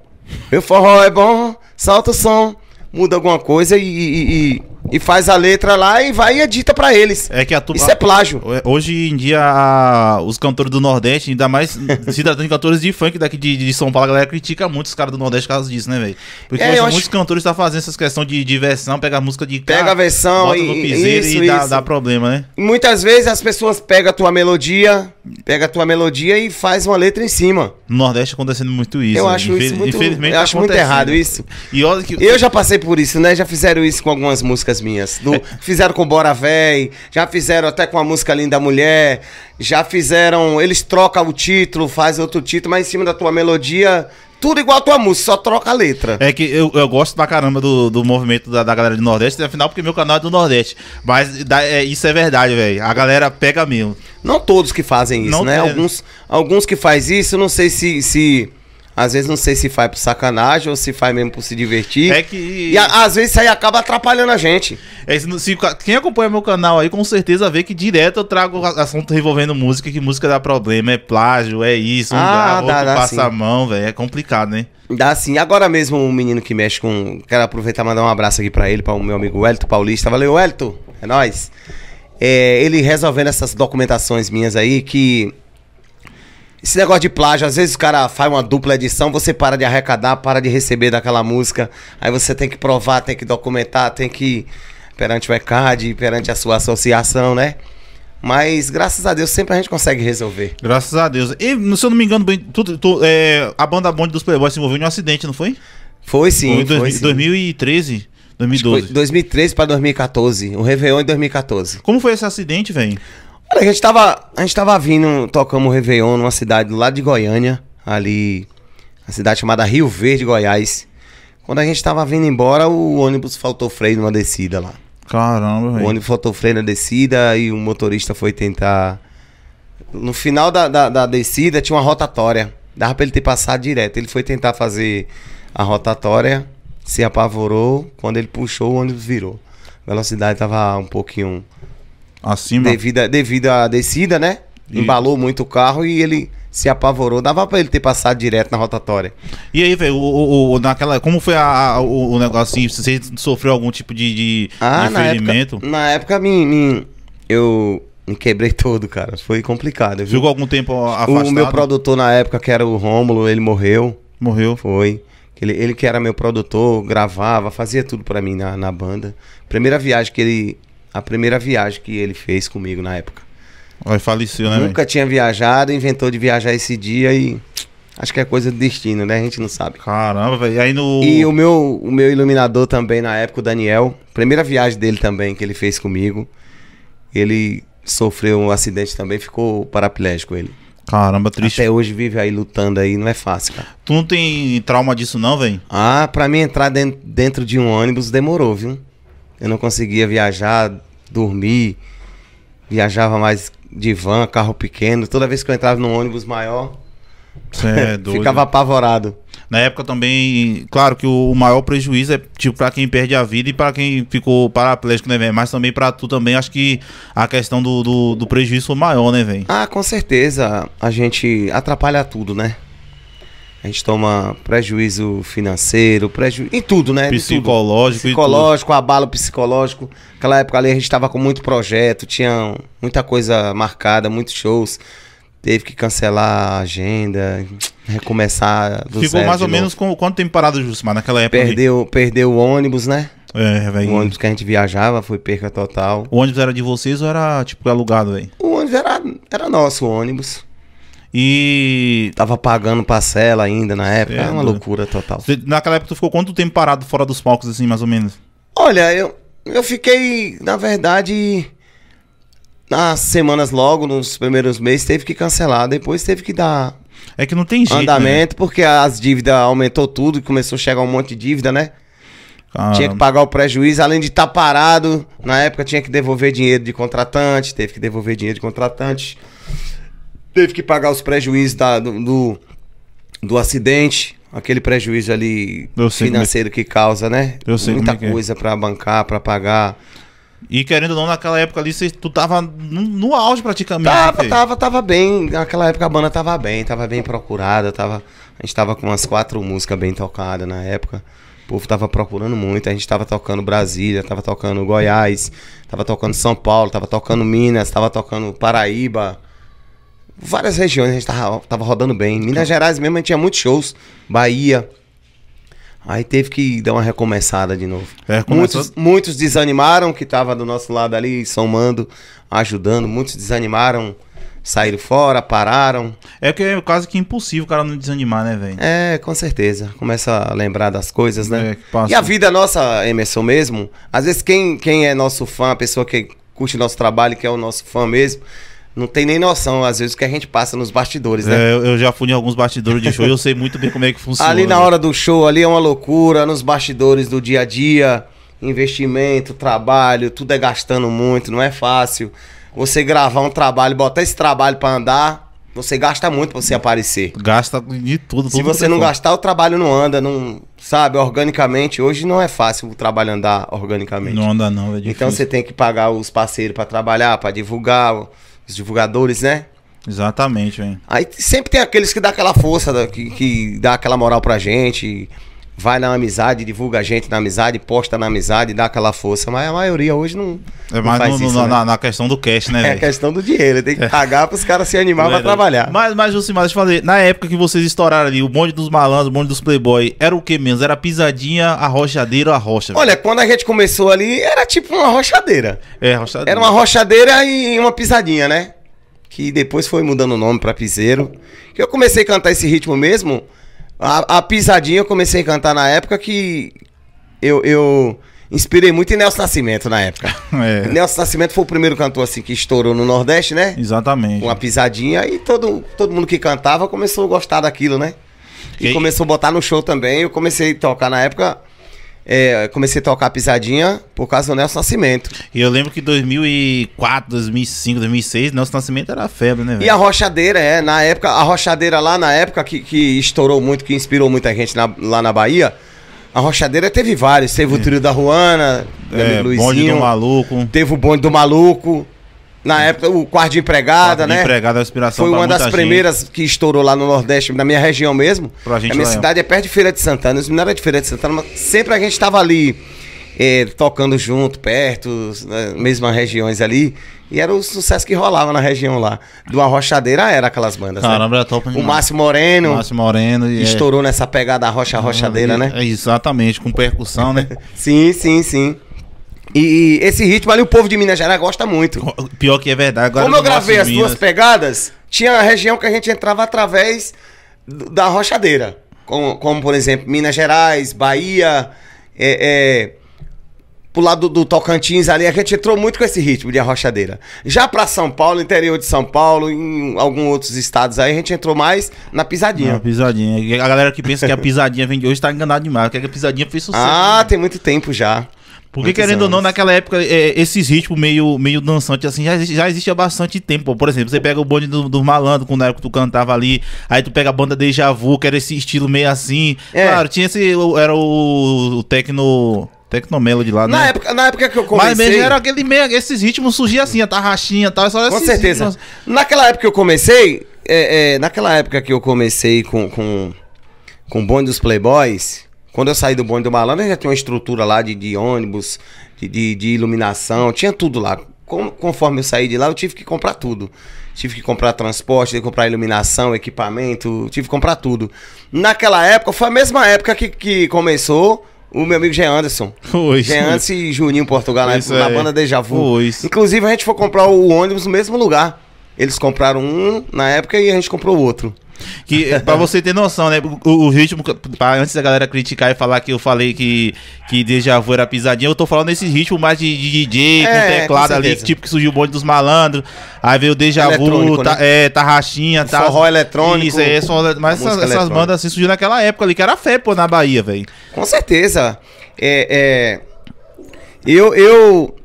Meu forró é bom, salta o som, muda alguma coisa e, e, e e faz a letra lá e vai e edita para eles. É que a tuba, Isso é plágio. Hoje em dia, a, os cantores do Nordeste, ainda mais se tratando de cantores de funk daqui de, de, São Paulo, a galera critica muito os caras do Nordeste por causa disso, né, velho? Porque é, hoje, muitos acho... cantores estão tá fazendo essas questões de, de versão, pega a música de cara, Pega a versão bota e, no isso, e dá, dá, problema, né? Muitas vezes as pessoas pegam a tua melodia, pega a tua melodia e faz uma letra em cima. No Nordeste tá acontecendo muito isso. Eu né? acho isso muito, infelizmente, eu tá acho tá muito errado isso. E olha que... Eu já passei por isso, né? Já fizeram isso com algumas músicas minhas. fizeram com Bora Véi, já fizeram até com a música Linda Mulher, já fizeram. Eles trocam o título, fazem outro título, mas em cima da tua melodia tudo igual a tua música, só troca a letra. É que eu, eu gosto pra caramba do, do movimento da, da galera do Nordeste, né? afinal, porque meu canal é do Nordeste. Mas da, é, isso é verdade, velho. A galera pega mesmo. Não todos que fazem isso, não né? É. Alguns, alguns que faz isso, não sei se. se às vezes não sei se faz por sacanagem ou se faz mesmo por se divertir. É que. E a, às vezes isso aí acaba atrapalhando a gente. É, se, se, quem acompanha meu canal aí com certeza vê que direto eu trago assunto envolvendo música, que música dá problema, é plágio, é isso, um ah, gravo, dá, dá, passa sim. a mão, velho. É complicado, né? Dá sim. Agora mesmo um menino que mexe com. Quero aproveitar e mandar um abraço aqui para ele, para o meu amigo Elton Paulista. Valeu, Elton! É nóis. É, ele resolvendo essas documentações minhas aí que esse negócio de plágio, às vezes o cara faz uma dupla edição, você para de arrecadar, para de receber daquela música, aí você tem que provar, tem que documentar, tem que perante o ECAD, perante a sua associação, né? Mas graças a Deus sempre a gente consegue resolver. Graças a Deus. E se eu não me engano, tu, tu, é, a banda Bonde dos Playboys se envolveu em um acidente, não foi? Foi sim. Foi em dois, foi, sim. 2013. 2012. 2013 para 2014, o Réveillon em 2014. Como foi esse acidente, velho? A gente tava, a gente tava vindo, tocamos o Réveillon numa cidade do lado de Goiânia, ali, uma cidade chamada Rio Verde, Goiás. Quando a gente tava vindo embora, o ônibus faltou freio numa descida lá. Caramba, velho. O ônibus faltou freio na descida e o motorista foi tentar. No final da, da, da descida tinha uma rotatória. Dava pra ele ter passado direto. Ele foi tentar fazer a rotatória, se apavorou. Quando ele puxou, o ônibus virou. A velocidade tava um pouquinho Acima. Devido devido à descida, né? Embalou muito o carro e ele se apavorou. Dava para ele ter passado direto na rotatória. E aí, velho, o, o, naquela. Como foi a, a, o, o negócio assim? Você sofreu algum tipo de, de, ah, na Época, na época, eu me quebrei todo, cara. Foi complicado. Ficou algum tempo afastado? O meu produtor na época, que era o Rômulo, ele morreu. Morreu? Foi. Ele, ele que era meu produtor, gravava, fazia tudo para mim na, na banda. Primeira viagem que ele a primeira viagem que ele fez comigo na época. Aí faleceu, né? Nunca véio? tinha viajado, inventou de viajar esse dia e. Acho que é coisa do destino, né? A gente não sabe. Caramba, velho. Aí no. E o meu, o meu iluminador também na época, o Daniel. Primeira viagem dele também que ele fez comigo. Ele sofreu um acidente também, ficou paraplégico ele. Caramba, triste. Até hoje vive aí lutando aí, não é fácil, cara. Tu não tem trauma disso não, velho? Ah, pra mim entrar dentro, dentro de um ônibus demorou, viu? Eu não conseguia viajar, dormir. Viajava mais de van, carro pequeno. Toda vez que eu entrava num ônibus maior, é ficava apavorado. Na época também, claro que o maior prejuízo é tipo para quem perde a vida e para quem ficou paraplégico, né, velho? Mas também para tu também acho que a questão do, do, do prejuízo foi maior, né, velho? Ah, com certeza. A gente atrapalha tudo, né? A gente toma prejuízo financeiro, prejuízo. Em tudo, né? Psicológico, tudo. Psicológico, abalo psicológico. Naquela época ali a gente estava com muito projeto, tinha muita coisa marcada, muitos shows. Teve que cancelar a agenda, recomeçar do Ficou mais ou menos com quanto tempo parado, Mas naquela época? Perdeu, perdeu o ônibus, né? É, velho. O ônibus que a gente viajava foi perca total. O ônibus era de vocês ou era, tipo, alugado, velho? O ônibus era, era nosso, o ônibus. E. Tava pagando parcela ainda na época. É, é uma né? loucura total. Você, naquela época tu ficou quanto tempo parado fora dos palcos, assim, mais ou menos? Olha, eu, eu fiquei, na verdade. Nas semanas logo, nos primeiros meses, teve que cancelar. Depois teve que dar. É que não tem jeito. Andamento, né? porque as dívidas aumentou tudo e começou a chegar um monte de dívida, né? Tinha que pagar o prejuízo, além de estar tá parado. Na época tinha que devolver dinheiro de contratante, teve que devolver dinheiro de contratante. Teve que pagar os prejuízos da, do, do, do acidente, aquele prejuízo ali é financeiro que... que... causa, né? Eu sei Muita é é. coisa para bancar, para pagar. E querendo ou não, naquela época ali, cê, tu tava no, no auge praticamente. Tava, tava, tava bem. Naquela época a banda tava bem, tava bem procurada, tava. A gente tava com umas quatro músicas bem tocadas na época. O povo tava procurando muito, a gente tava tocando Brasília, tava tocando Goiás, tava tocando São Paulo, tava tocando Minas, tava tocando Paraíba várias regiões a gente tava, tava rodando bem. Minas tá. Gerais mesmo a gente tinha muitos shows. Bahia. Aí teve que dar uma recomeçada de novo. É, começou... muitos, muitos desanimaram que tava do nosso lado ali, somando, ajudando. Muitos desanimaram, saíram fora, pararam. É que é quase que impossível o cara não desanimar, né, velho? É, com certeza. Começa a lembrar das coisas, né? É, e a vida nossa, Emerson, mesmo. Às vezes quem, quem é nosso fã, a pessoa que curte nosso trabalho, que é o nosso fã mesmo, não tem nem noção, às vezes, que a gente passa nos bastidores, né? É, eu já fui em alguns bastidores de show e eu sei muito bem como é que funciona. Ali na né? hora do show, ali é uma loucura, nos bastidores do dia a dia, investimento, trabalho, tudo é gastando muito, não é fácil. Você gravar um trabalho, botar esse trabalho para andar, você gasta muito pra você aparecer. Gasta de tudo. tudo Se você não gastar, o trabalho não anda, não sabe, organicamente. Hoje não é fácil o trabalho andar organicamente. Não anda não, é então difícil. Então você tem que pagar os parceiros para trabalhar, para divulgar os divulgadores, né? Exatamente, hein? Aí sempre tem aqueles que dá aquela força, que, que dá aquela moral pra gente vai na amizade, divulga a gente na amizade, posta na amizade, dá aquela força, mas a maioria hoje não. É mais não faz no, isso, na, né? na, questão do cash, né? É a questão do dinheiro, tem que é. pagar para os caras se animar para trabalhar. Mas, mas Jusimar, deixa eu fazer, na época que vocês estouraram ali, o bonde dos malandros, o bonde dos playboy, era o que menos? Era a pisadinha, a rochadeira, a rocha? Olha, velho. quando a gente começou ali, era tipo uma rochadeira. É, rochadeira. Era uma rochadeira e uma pisadinha, né? Que depois foi mudando o nome para piseiro. Eu comecei a cantar esse ritmo mesmo a, a pisadinha eu comecei a cantar na época que eu, eu inspirei muito em Nelson Nascimento na época. É. Nelson Nascimento foi o primeiro cantor assim que estourou no Nordeste, né? Exatamente. Uma pisadinha e todo, todo mundo que cantava começou a gostar daquilo, né? E, e começou a botar no show também. Eu comecei a tocar na época é, comecei a tocar pisadinha por causa do Nelson Nascimento. E eu lembro que 2004, 2005, 2006, Nelson Nascimento era febre, né? Véio? E a rochadeira, é, na época, a rochadeira lá na época que, que estourou muito, que inspirou muita gente na, lá na Bahia. A rochadeira teve vários, teve é. o trio da Ruana, é, Luizinho, bonde do maluco. Teve o bonde do maluco. Na época, o quarto de empregada, quarto de né? empregada, a inspiração Foi uma das gente. primeiras que estourou lá no Nordeste, na minha região mesmo. Pra gente a minha cidade é perto de Feira de Santana. Não eram de Feira de Santana, mas sempre a gente estava ali, eh, tocando junto, perto, né, mesmas regiões ali. E era o sucesso que rolava na região lá. Do Arrochadeira era aquelas bandas. Né? Caramba, né? top. O Márcio Moreno. Márcio Moreno. É estourou é... nessa pegada Arrocha Arrochadeira, ah, né? É, exatamente, com percussão, né? sim, sim, sim. E esse ritmo ali o povo de Minas Gerais gosta muito. Pior que é verdade. Agora Como eu gravei as duas pegadas, tinha a região que a gente entrava através da rochadeira. Como, como por exemplo, Minas Gerais, Bahia, é, é, pro lado do, do, Tocantins ali, a gente entrou muito com esse ritmo de arrochadeira. Já pra São Paulo, interior de São Paulo, em alguns outros estados aí, a gente entrou mais na pisadinha. Na pisadinha. A galera que pensa que a pisadinha vem de hoje tá enganada demais, porque a pisadinha fez sucesso. Ah, né? tem muito tempo já. Porque, querendo anos. ou não, naquela época, é, esses ritmos meio, meio dançantes, assim, já, já existe há bastante tempo. Por exemplo, você pega o bonde do, do malandro, quando na época tu cantava ali, aí tu pega a banda Deja Vu, que era esse estilo meio assim. É. Claro, tinha esse. Era o, o tecno. Tecnomelody lá, na né? Época, na época que eu comecei... Mas mesmo era aquele meio... Esses ritmos surgiam assim, a tarraxinha e tal. Só com certeza. Ritmos. Naquela época que eu comecei... É, é, naquela época que eu comecei com, com, com o bonde dos Playboys... Quando eu saí do bonde do malandro, já tinha uma estrutura lá de, de ônibus, de, de, de, iluminação, tinha tudo lá. Com, conforme eu saí de lá, eu tive que comprar tudo. Tive que comprar transporte, tive que comprar iluminação, equipamento, tive que comprar tudo. Naquela época, foi a mesma época que, que começou o meu amigo Jean Anderson. Pois. Jean Anderson e Juninho Portugal, na, na é. banda Deja Vu. Inclusive, a gente foi comprar o ônibus no mesmo lugar. Eles compraram um na época e a gente comprou o outro. Que, pra você ter noção, né? O, o ritmo, pra, antes da galera criticar e falar que eu falei que, que Deja Vu era pisadinha, eu tô falando desse ritmo mais de, de DJ, é, com teclado com ali, tipo que surgiu o bonde dos malandros. Aí veio Deja Vu, tá, né? é, Tarraxinha, tá. Forró eletrônico. Isso, é, só, mas essas, essas, bandas assim surgiram naquela época ali, que era fé, pô, na Bahia, velho. Com certeza. É, é, Eu, eu,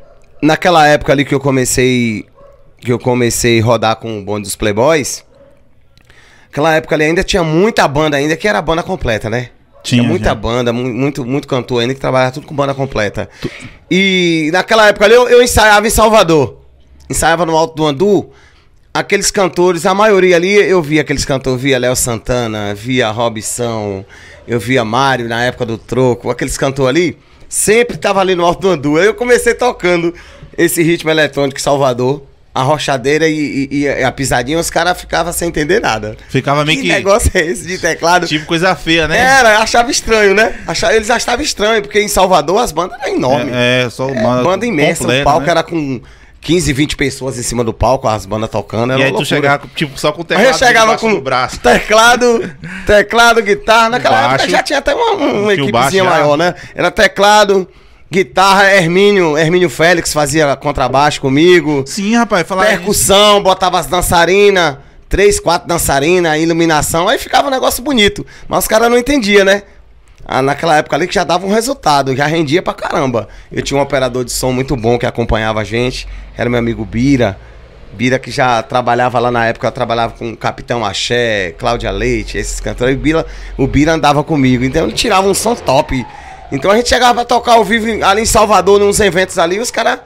naquela época ali que eu comecei, que eu comecei a rodar com o bonde dos Playboys Aquela época ali ainda tinha muita banda ainda, que era banda completa, né? Tinha, tinha muita já. banda, muito, muito cantor ainda que trabalhava tudo com banda completa. Tu... E naquela época ali eu, eu ensaiava em Salvador. Ensaiava no Alto do Andu. Aqueles cantores, a maioria ali, eu via aqueles cantores, via Léo Santana, via Robson, eu via Mário na época do Troco, aqueles cantores ali, sempre tava ali no Alto do Andu. Aí eu comecei tocando esse ritmo eletrônico em Salvador a rochadeira e, e, e a pisadinha, os caras ficavam sem entender nada. Ficava meio que. Que negócio é esse de teclado? Tipo coisa feia, né? Era, achava estranho, né? Achava, eles achavam estranho, porque em Salvador as bandas eram enormes. É, é só uma. É, banda imensa, completa, o palco né? era com. 15, 20 pessoas em cima do palco, as bandas tocando. Era e aí loucura. tu chegava tipo, só com o teclado. Aí eu chegava com o braço. Teclado, teclado, guitarra. Naquela baixo, época já tinha até uma, uma equipezinha maior, né? Era teclado, Guitarra, Hermínio, Hermínio Félix fazia contrabaixo comigo. Sim, rapaz, falava. Percussão, isso. botava as dançarinas, três, quatro dançarinas, iluminação, aí ficava um negócio bonito. Mas os caras não entendiam, né? Ah, naquela época ali que já dava um resultado, já rendia pra caramba. Eu tinha um operador de som muito bom que acompanhava a gente, era meu amigo Bira. Bira que já trabalhava lá na época, trabalhava com o Capitão Axé, Cláudia Leite, esses cantores. E Bira, o Bira andava comigo, então ele tirava um som top então a gente chegava pra tocar ao vivo ali em Salvador, nos eventos ali, os caras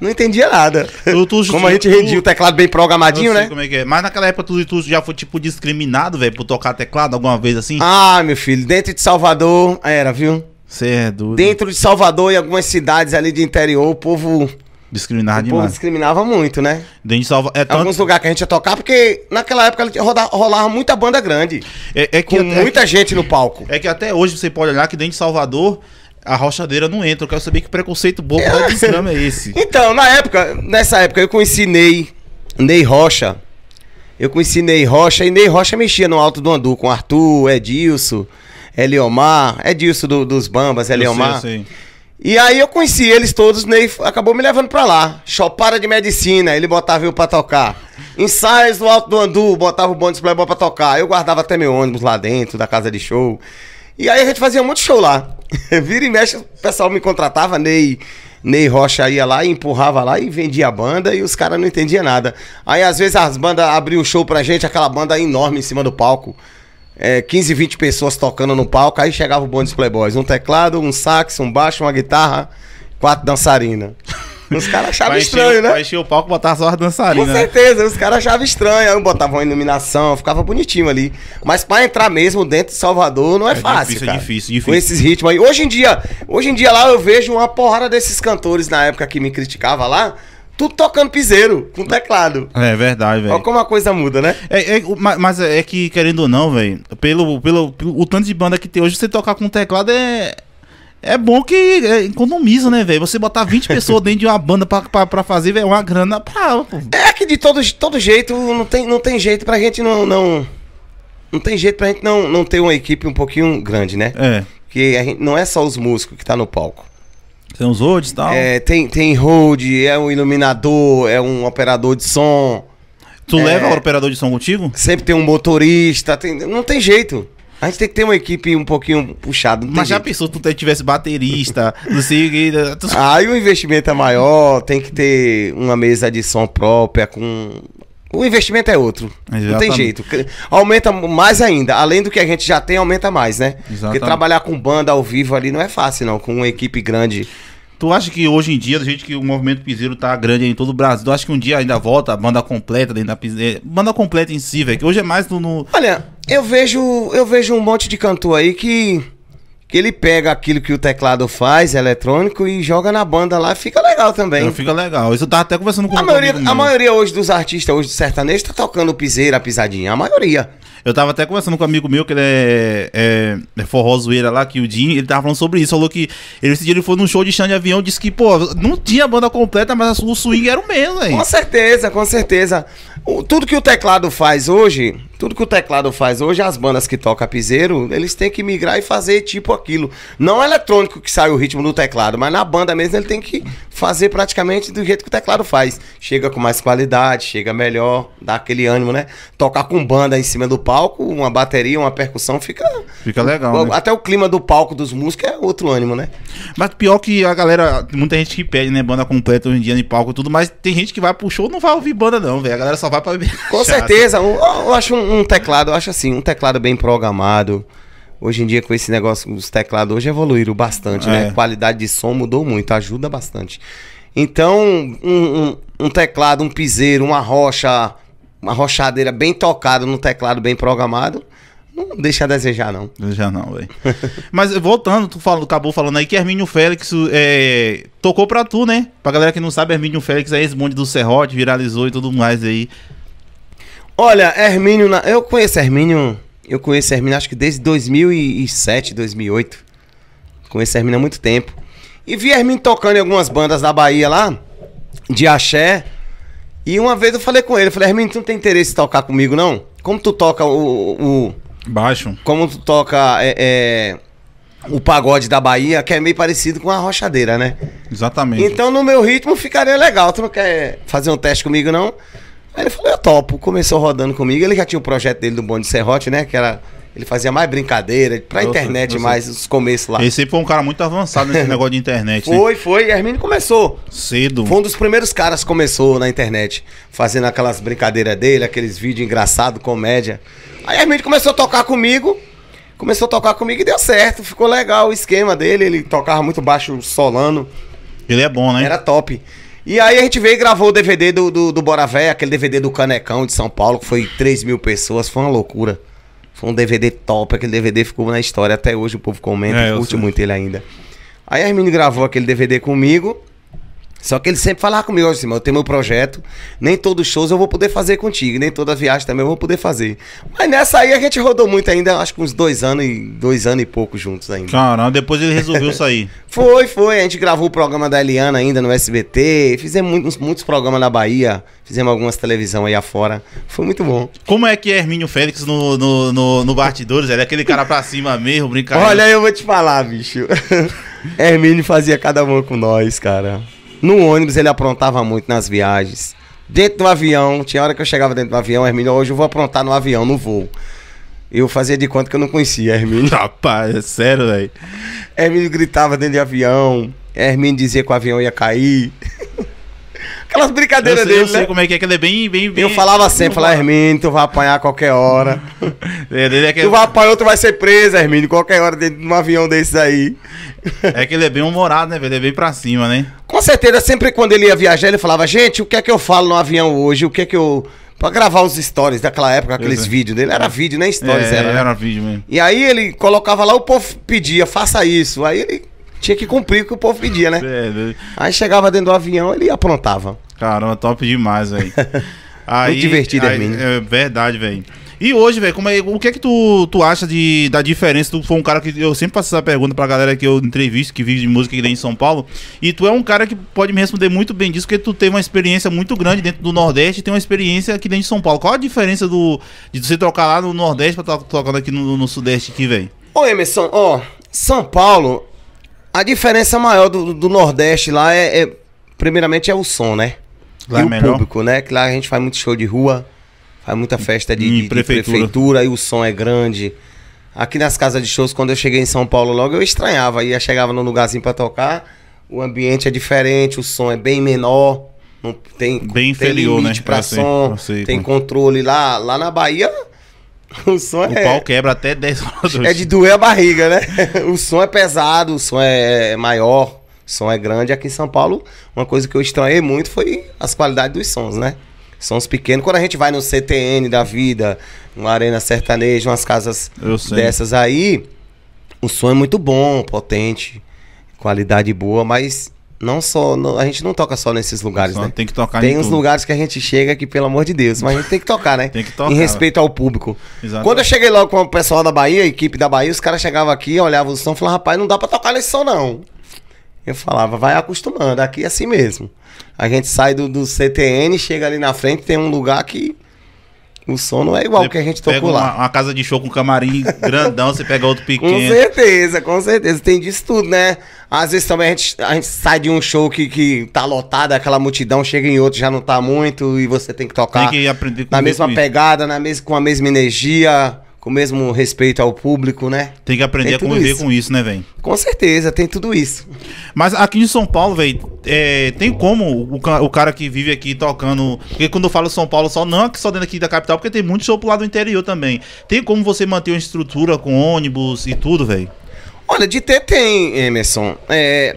não entendia nada. Tu, tu, como a gente rendia o teclado bem programadinho, né? Como é que é. Mas naquela época tu, tu já foi tipo discriminado, velho, por tocar teclado alguma vez assim? Ah, meu filho, dentro de Salvador era, viu? Você é doido. Dentro de Salvador e algumas cidades ali de interior, o povo Discriminava demais. Povo discriminava muito, né? Dentro de Salva... é tanto... Alguns lugares que a gente ia tocar, porque naquela época rodava, rolava muita banda grande. É, é que, com até, muita gente no palco. É que até hoje você pode olhar que dentro de Salvador a rochadeira não entra. Eu quero saber que preconceito bobo é. do é esse. Então, na época, nessa época, eu conheci Ney, Ney Rocha. Eu conheci Ney Rocha e Ney Rocha mexia no Alto do Andu com Arthur, Edilson, Eliomar. Edilson do, dos Bambas, Eliomar. Eu sei, eu sei. E aí eu conheci eles todos, Ney né, acabou me levando pra lá. Chopada de Medicina, ele botava eu pra tocar. Ensaios no Alto do Andu, botava o bonde Playboy pra tocar. Eu guardava até meu ônibus lá dentro da casa de show. E aí a gente fazia muito show lá. Vira e mexe, o pessoal me contratava, Ney, Ney Rocha ia lá e empurrava lá e vendia a banda e os caras não entendiam nada. Aí às vezes as bandas abriam um show pra gente, aquela banda enorme em cima do palco é, 15, 20 pessoas tocando no palco, aí chegava o bonde dos Playboys. Um teclado, um sax, um baixo, uma guitarra, quatro dançarinas. Os caras achavam estranho, né? Pra encher o palco, botar só as dançarinas. Com né? certeza, os caras achavam estranho. Aí botavam iluminação, ficava bonitinho ali. Mas pra entrar mesmo dentro de Salvador não é, é fácil, difícil, é cara. É difícil, difícil. Com esses ritmos aí. Hoje em dia, hoje em dia lá eu vejo uma porrada desses cantores na época que me criticava lá tudo tocando piseiro com teclado. É verdade, velho. Olha como a coisa muda, né? É, é mas é que, querendo ou não, velho, pelo, pelo, pelo o tanto de banda que tem hoje, você tocar com teclado é. É bom que é, economiza, né, velho? Você botar 20 pessoas dentro de uma banda pra, pra, pra fazer, velho, é uma grana pra. É que de todo, todo jeito, não tem, não tem jeito pra gente não. Não, não tem jeito pra gente não, não ter uma equipe um pouquinho grande, né? É. Que a gente, não é só os músicos que tá no palco. Tem uns holds e tal? É, tem, tem hold, é um iluminador, é um operador de som. Tu é, leva o operador de som contigo? Sempre tem um motorista, tem, não tem jeito. A gente tem que ter uma equipe um pouquinho puxada. Mas já jeito. pensou tu tivesse baterista, não sei o que. Né? Aí o investimento é maior, tem que ter uma mesa de som própria, com o investimento é outro. Exatamente. Não tem jeito. Aumenta mais ainda. Além do que a gente já tem, aumenta mais, né? Exatamente. Porque trabalhar com banda ao vivo ali não é fácil, não. Com uma equipe grande. Tu acha que hoje em dia, do jeito que o movimento piseiro tá grande em todo o Brasil, tu acha que um dia ainda volta a banda completa dentro da piseira? Eh, banda completa em si, velho. Que hoje é mais no, no. Olha, eu vejo. Eu vejo um monte de cantor aí que que ele pega aquilo que o teclado faz, eletrônico, e joga na banda lá, fica legal também. É, fica legal. Isso eu tava até conversando com a um maioria, A maioria hoje dos artistas, hoje do sertanejo, tá tocando piseira, pisadinha. A maioria. Eu tava até conversando com um amigo meu, que ele é, é, é, forró zoeira lá, que o Jim, ele tava falando sobre isso. Falou que ele, esse dia ele foi num show de chão de avião disse que, pô, não tinha banda completa, mas o swing era o mesmo, hein? Com certeza, com certeza. O, tudo que o teclado faz hoje, tudo que o teclado faz hoje, as bandas que tocam piseiro, eles têm que migrar e fazer tipo aquilo. Não é eletrônico que sai o ritmo do teclado, mas na banda mesmo ele tem que fazer praticamente do jeito que o teclado faz. Chega com mais qualidade, chega melhor, dá aquele ânimo, né? Tocar com banda em cima do palco palco, uma bateria, uma percussão, fica. Fica legal. Né? Até o clima do palco dos músicos é outro ânimo, né? Mas pior que a galera, muita gente que pede, né, banda completa hoje em dia de palco e tudo, mas tem gente que vai pro show não vai ouvir banda, não, velho. A galera só vai pra beber. Com certeza. Eu, eu acho um, um teclado, eu acho assim, um teclado bem programado. Hoje em dia, com esse negócio, os teclados hoje evoluíram bastante, né? é. né? A qualidade de som mudou muito, ajuda bastante. Então, um, um, um teclado, um piseiro, uma rocha, uma rochadeira bem tocada no teclado bem programado, não deixa a desejar, não. Já não, velho. Mas voltando, tu falou, acabou falando aí que Hermínio Félix é, tocou pra tu, né? Pra galera que não sabe, Hermínio Félix é esse bonde do Serrote, viralizou e tudo mais aí. Olha, Hermínio, eu conheço Hermínio, eu conheço Hermínio acho que desde 2007, 2008. Conheço Hermínio há muito tempo. E vi Hermínio tocando em algumas bandas da Bahia lá, de axé. E uma vez eu falei com ele, eu falei, Hermínio, tu não tem interesse em tocar comigo, não? Como tu toca o. o Baixo. Como tu toca é, é, o pagode da Bahia, que é meio parecido com a rochadeira, né? Exatamente. Então no meu ritmo ficaria legal. Tu não quer fazer um teste comigo, não? Aí ele falou, eu topo. Começou rodando comigo. Ele já tinha o um projeto dele do Bonde Serrote, né? Que era ele fazia mais brincadeira, pra eu internet sei, mais, os começos lá. Esse foi um cara muito avançado nesse negócio de internet. Foi, né? foi. Hermínio começou. Cedo. Foi um dos primeiros caras que começou na internet, fazendo aquelas brincadeiras dele, aqueles vídeos engraçados, comédia. Aí Hermínio começou a tocar comigo, começou a tocar comigo e deu certo. Ficou legal o esquema dele, ele tocava muito baixo solano. Ele é bom, né? Era top. E aí a gente veio e gravou o DVD do, do, do Bora Véia, aquele DVD do Canecão de São Paulo, que foi 3 mil pessoas, foi uma loucura. Foi um DVD top, aquele DVD ficou na história até hoje, o povo comenta, é, curte muito ele ainda. Aí a Hermine gravou aquele DVD comigo só que ele sempre falava comigo, assim, eu tenho meu projeto, nem todos os shows eu vou poder fazer contigo, nem toda viagem também eu vou poder fazer. Mas nessa aí a gente rodou muito ainda, acho que uns dois anos e dois anos e pouco juntos ainda. Caramba, depois ele resolveu sair. foi, foi. A gente gravou o programa da Eliana ainda no SBT, fizemos muitos, muitos programas na Bahia, fizemos algumas televisão aí afora. Foi muito bom. Como é que é Hermínio Félix no, no, no, no Batidores? Ele é aquele cara pra cima mesmo, brincadeira. Olha, eu vou te falar, bicho. Hermínio fazia cada uma com nós, cara. No ônibus ele aprontava muito nas viagens. Dentro do avião, tinha hora que eu chegava dentro do avião, Hermínio, hoje eu vou aprontar no avião, no voo. Eu fazia de conta que eu não conhecia Hermínio. Rapaz, é sério, velho. Hermínio gritava dentro do avião. Hermínio dizia que o avião ia cair. Aquelas brincadeiras eu sei, dele. Eu né? sei como é que é, que ele é bem, bem, bem. Eu falava sempre, falava, Hermínio, tu vai apanhar a qualquer hora. É, é que... Tu vai apanhar, tu vai ser preso, Hermínio, qualquer hora dentro de um avião desses aí. é que ele é bem humorado, né, velho? Ele é bem pra cima, né? Com certeza, sempre quando ele ia viajar, ele falava, gente, o que é que eu falo no avião hoje? O que é que eu. Pra gravar os stories daquela época, aqueles é. vídeos dele. Era vídeo, nem stories é, era. Né? Era vídeo mesmo. E aí ele colocava lá, o povo pedia, faça isso. Aí ele tinha que cumprir o que o povo pedia, né? É, é. Aí chegava dentro do avião, ele aprontava. Caramba, top demais, velho. Muito divertido, aí, Hermínio. É verdade, velho. E hoje, velho, como é, o que é que tu, tu acha de, da diferença? Tu foi um cara que eu sempre faço essa pergunta pra galera que eu entrevisto, que vive de música aqui em São Paulo, e tu é um cara que pode me responder muito bem disso, porque tu tem uma experiência muito grande dentro do Nordeste e tem uma experiência aqui dentro de São Paulo. Qual a diferença do de você trocar lá no Nordeste pra estar tocando aqui no, no Sudeste aqui, velho? Ô Emerson, ó, São Paulo, a diferença maior do, do Nordeste lá é, é primeiramente é o som, né? Lá e é o público, né? Que lá a gente faz muito show de rua, faz muita festa de, de, de prefeitura. aí e o som é grande. Aqui nas casas de shows, quando eu cheguei em São Paulo logo, eu estranhava. Ia chegava num lugarzinho pra tocar, o ambiente é diferente, o som é bem menor. Não tem, bem inferior, tem limite né? pra som, tem como. É. controle lá. Lá na Bahia, o som o é. O pau quebra até 10 horas. É de doer a barriga, né? O som é pesado, o som é, é maior. O som é grande. Aqui em São Paulo, uma coisa que eu estranhei muito foi as qualidades dos sons, né? Sons pequenos. Quando a gente vai no CTN da vida, uma arena sertaneja, umas casas dessas aí, o som é muito bom, potente, qualidade boa, mas não só não, a gente não toca só nesses lugares, só né? Tem que tocar. Tem uns tudo. lugares que a gente chega que pelo amor de Deus, mas a gente tem que tocar, né? tem que tocar. Em respeito ao público. Exatamente. Quando eu cheguei logo com o pessoal da Bahia, a equipe da Bahia, os caras chegavam aqui, olhavam o som, falavam, rapaz, não dá para tocar nesse som não. Eu falava, vai acostumando, aqui é assim mesmo. A gente sai do, do CTN, chega ali na frente, tem um lugar que o som não é igual você que a gente tocou lá. Uma, uma, casa de show com camarim grandão, você pega outro pequeno. Com certeza, com certeza. Tem disso tudo, né? Às vezes também a gente, a gente sai de um show que, que tá lotado, aquela multidão, chega em outro, já não tá muito, e você tem que tocar. Tem que aprender com na mesma pegada, na mes com a mesma energia o mesmo respeito ao público, né? Tem que aprender tem a conviver isso. com isso, né, velho? Com certeza, tem tudo isso. Mas aqui em São Paulo, velho, é, tem como o, o, cara que vive aqui tocando. Porque quando eu falo São Paulo, só não só dentro aqui da capital, porque tem muito show pro lado do interior também. Tem como você manter uma estrutura com ônibus e tudo, velho? Olha, de ter tem, Emerson. É,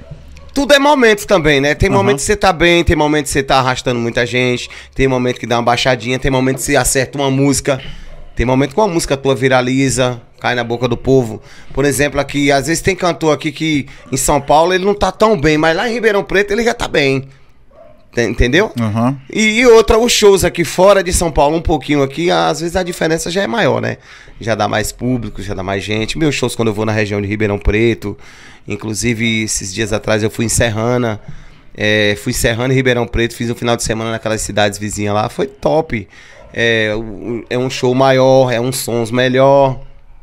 tudo é momentos também, né? Tem uhum. que você tá bem, tem momento que você tá arrastando muita gente, tem momento que dá uma baixadinha, tem momento que você acerta uma música tem momento que uma música tua viraliza, cai na boca do povo. Por exemplo, aqui, às vezes tem cantor aqui que em São Paulo ele não tá tão bem, mas lá em Ribeirão Preto ele já tá bem. Entendeu? Uhum. E, e, outra, os shows aqui fora de São Paulo, um pouquinho aqui, às vezes a diferença já é maior, né? Já dá mais público, já dá mais gente. Meus shows quando eu vou na região de Ribeirão Preto, inclusive esses dias atrás eu fui em Serrana, é, fui em Serrana e Ribeirão Preto, fiz um final de semana naquelas cidades vizinhas lá, foi top é, é um show maior, é um sons melhor.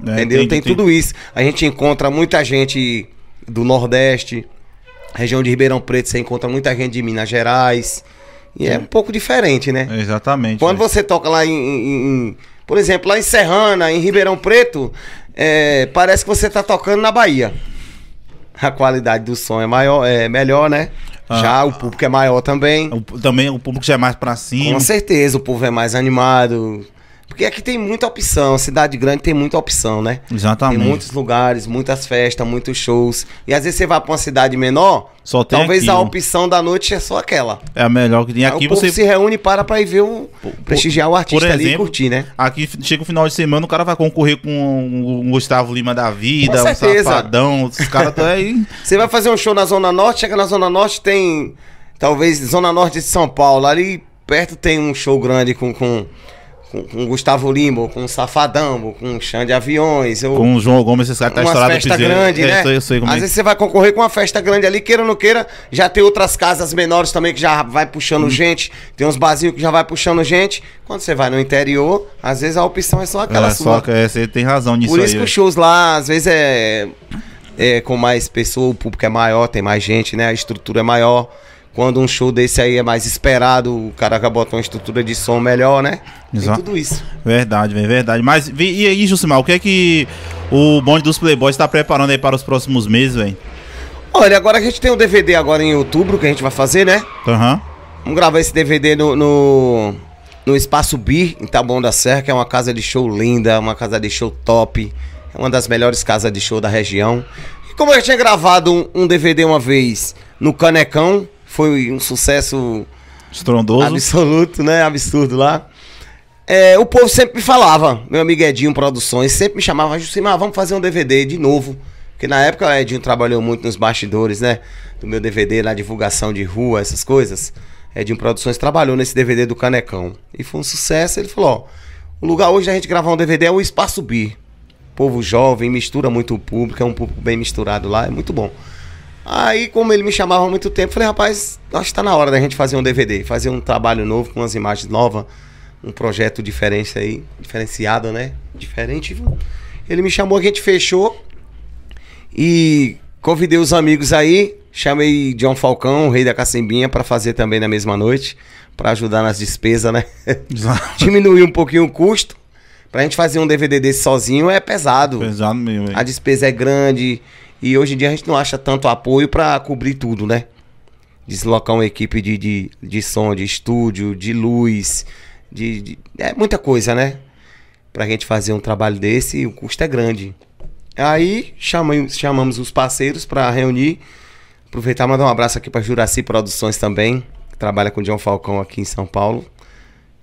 É, entendeu? Entendi, Tem tudo isso. A gente encontra muita gente do Nordeste, região de Ribeirão Preto, você encontra muita gente de Minas Gerais. E é Sim. é um pouco diferente, né? Exatamente. Quando é. você toca lá em, em, Por exemplo, lá em Serrana, em Ribeirão Preto, é, parece que você está tocando na Bahia. a qualidade do som é maior, é melhor, né? Ah, já o público é maior também. O, também o público já é mais pra cima. Com certeza, o povo é mais animado, porque aqui tem muita opção, cidade grande tem muita opção, né? Exatamente. Tem muitos lugares, muitas festas, muitos shows. E às vezes você vai pra uma cidade menor, só tem talvez aquilo. a opção da noite é só aquela. É a melhor que tem aqui. Aí o você se reúne para pra ir ver o. prestigiar o artista por exemplo, e curtir, né? Aqui chega o final de semana, o cara vai concorrer com o Gustavo Lima da vida, o Safadão, os caras estão tá aí. Você vai fazer um show na Zona Norte, chega na Zona Norte, tem. Talvez Zona Norte de São Paulo, ali perto tem um show grande com. com com, com Gustavo Lima, com Safadão, com Chão de Aviões. Eu, com o João Gomes, esse cara tá estourado festa grande, é, né? É, eu sei, eu sei Às é. vezes você vai concorrer com uma festa grande ali, queira ou não queira, já tem outras casas menores também que já vai puxando hum. gente, tem uns barzinhos que já vai puxando gente. Quando você vai no interior, às vezes a opção é só aquela é, sua. Só, é, você tem razão nisso Por isso aí, que é. os shows lá, às vezes é, é com mais pessoas, o público é maior, tem mais gente, né? A estrutura é maior quando um show desse aí é mais esperado, o caraca botou uma estrutura de som melhor, né? Exato. E tudo isso. Verdade, verdade. Mas e aí, Jusimar, o que é que o bonde dos Playboys está preparando aí para os próximos meses, velho? Olha, agora a gente tem um DVD agora em outubro que a gente vai fazer, né? Aham. Uhum. Vamos gravar esse DVD no, no, no Espaço Bir, em Taboão da Serra, que é uma casa de show linda, uma casa de show top. É uma das melhores casas de show da região. E como eu já tinha gravado um, um DVD uma vez no Canecão, foi um sucesso estrondoso, absoluto, né? Absurdo lá. É, o povo sempre me falava, meu amigo Edinho Produções, sempre me chamava, Jusimar, vamos fazer um DVD de novo. Porque na época o Edinho trabalhou muito nos bastidores, né? Do meu DVD, na divulgação de rua, essas coisas. Edinho Produções trabalhou nesse DVD do Canecão. E foi um sucesso. Ele falou: ó, o lugar hoje da gente gravar um DVD é o Espaço B Povo jovem, mistura muito o público, é um público bem misturado lá, é muito bom. Aí, como ele me chamava há muito tempo, falei, rapaz, acho que tá na hora da gente fazer um DVD, fazer um trabalho novo, com umas imagens novas, um projeto diferente aí, diferenciado, né? Diferente. Ele me chamou, a gente fechou e convidei os amigos aí, chamei John Falcão, o rei da cacimbinha, para fazer também na mesma noite, para ajudar nas despesas, né? Diminuir um pouquinho o custo. Pra gente fazer um DVD desse sozinho é pesado. Pesado mesmo. Hein? A despesa é grande, e hoje em dia a gente não acha tanto apoio para cobrir tudo, né? Deslocar uma equipe de, de, de som, de estúdio, de luz, de, de, é muita coisa, né? Pra gente fazer um trabalho desse, o custo é grande. Aí chamamos, chamamos os parceiros para reunir. Aproveitar e mandar um abraço aqui para Juraci Produções também, que trabalha com o John Falcão aqui em São Paulo.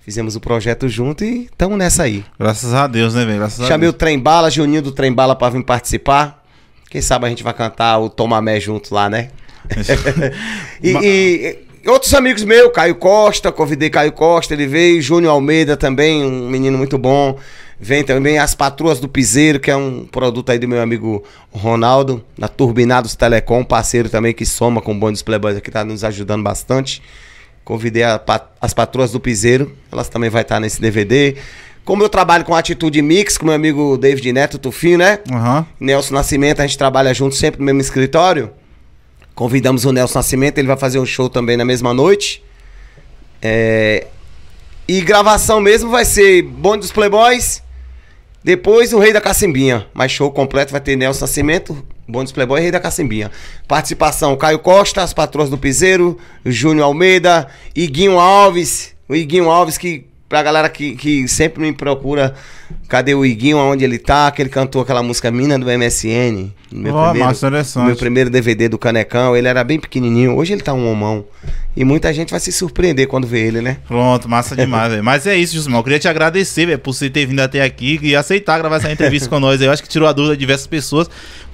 Fizemos o projeto junto e estamos nessa aí. Graças a Deus, né, velho? Graças Chamei a Deus. o Trem Bala, Juninho do Trem Bala para vir participar. Quem sabe a gente vai cantar o Tomamé junto lá, né? e, e, e, outros amigos meus, Caio Costa, convidei Caio Costa, ele veio, Júnior Almeida também, um menino muito bom. Vem também as Patruas do Piseiro, que é um produto aí do meu amigo Ronaldo, na Turbinados Telecom, parceiro também que soma com o Bondes Playboys aqui, tá nos ajudando bastante. Convidei a, as Patruas do Piseiro, elas também vai estar tá nesse DVD. Como eu trabalho com Atitude Mix, com meu amigo David Neto Tufinho, né? Uhum. Nelson Nascimento, a gente trabalha junto sempre no mesmo escritório. Convidamos o Nelson Nascimento, ele vai fazer um show também na mesma noite. É... E gravação mesmo vai ser Bonde dos Playboys, depois o Rei da Cacimbinha. Mas show completo vai ter Nelson Nascimento, Bonde dos Playboys e Rei da Cacimbinha. Participação Caio Costa, as patroas do Piseiro, Júnior Almeida, Iguinho Alves. O Iguinho Alves que pra galera que, que sempre me procura, cadê o Iguinho, aonde ele tá, que ele cantou aquela música Mina do MSN. Meu, oh, primeiro, massa, interessante. meu primeiro DVD do Canecão, ele era bem pequenininho, hoje ele tá um homão. E muita gente vai se surpreender quando vê ele, né? Pronto, massa demais, velho. Mas é isso, Jusmão. Eu queria te agradecer, velho, por você ter vindo até aqui e aceitar gravar essa entrevista com nós. Eu acho que tirou a dúvida de diversas pessoas.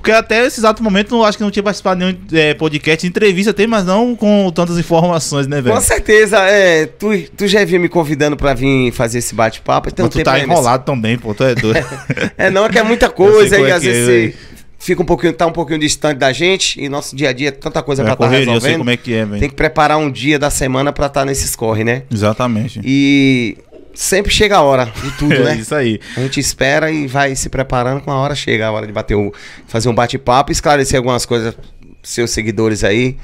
Porque até esse exato momento, eu acho que não tinha participado de nenhum é, podcast, entrevista tem, mas não com tantas informações, né, velho? Com certeza, é. Tu, tu já vinha me convidando pra vir fazer esse bate-papo. Então mas tu tá enrolado também, pô, tu é doido. é, não, é que é muita coisa e é às vezes é, você fica um pouquinho, tá um pouquinho distante da gente e nosso dia a dia é tanta coisa é, pra estar tá resolvendo. Eu sei como é que é, velho. Tem que preparar um dia da semana pra estar tá nesses corre, né? Exatamente. E sempre chega a hora de tudo, é né? É isso aí. A gente espera e vai se preparando com a hora chega, a hora de bater o, fazer um bate-papo, esclarecer algumas coisas seus seguidores aí,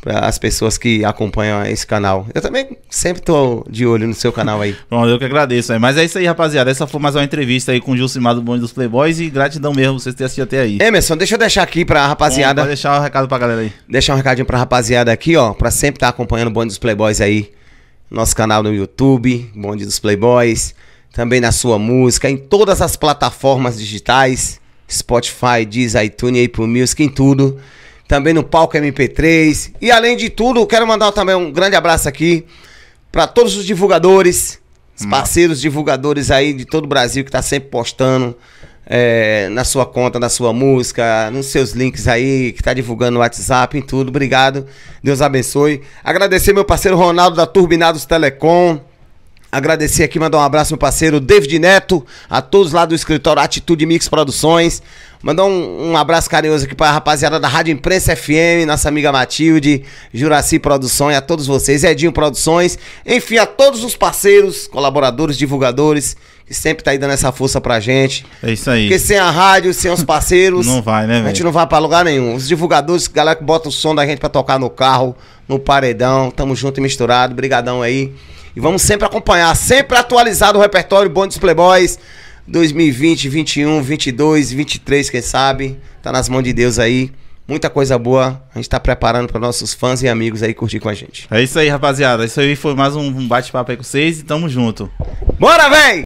para as pessoas que acompanham esse canal. Eu também sempre tô de olho no seu canal aí. Bom, eu que agradeço. Mas é isso aí, rapaziada. Essa foi mais uma entrevista aí com o Gilcimar do Bonde dos Playboys e gratidão mesmo vocês terem assistido até aí. Emerson, deixa eu deixar aqui a rapaziada. Bom, deixar um recado a galera aí. Deixar um recadinho para rapaziada aqui, ó, para sempre estar tá acompanhando o Bonde dos Playboys aí nosso canal no YouTube, Bonde dos Playboys, também na sua música, em todas as plataformas digitais, Spotify, Deezer, iTunes, Apple Music, em tudo. Também no palco MP3. E além de tudo, quero mandar também um grande abraço aqui para todos os divulgadores, os hum. parceiros divulgadores aí de todo o Brasil que está sempre postando é, na sua conta, na sua música, nos seus links aí, que tá divulgando no WhatsApp, em tudo. Obrigado. Deus abençoe. Agradecer meu parceiro Ronaldo da Turbinados Telecom. Agradecer aqui, mandar um abraço, meu parceiro David Neto, a todos lá do escritório Atitude Mix Produções. Mandar um, um abraço carinhoso aqui para a rapaziada da Rádio Imprensa FM, nossa amiga Matilde, Juraci Produções, a todos vocês, Edinho Produções, enfim, a todos os parceiros, colaboradores, divulgadores sempre tá aí dando essa força pra gente. É isso aí. Porque sem a rádio, sem os parceiros. não vai, né, velho? A gente não vai pra lugar nenhum. Os divulgadores, galera que bota o som da gente pra tocar no carro, no paredão. Tamo junto e misturado. Brigadão aí. E vamos sempre acompanhar, sempre atualizado o repertório Bom dos Playboys. 2020, 21, 22, 23, quem sabe? Tá nas mãos de Deus aí. Muita coisa boa a gente tá preparando para nossos fãs e amigos aí curtir com a gente. É isso aí, rapaziada. Isso aí foi mais um bate-papo aí com vocês e tamo junto. Bora, véi!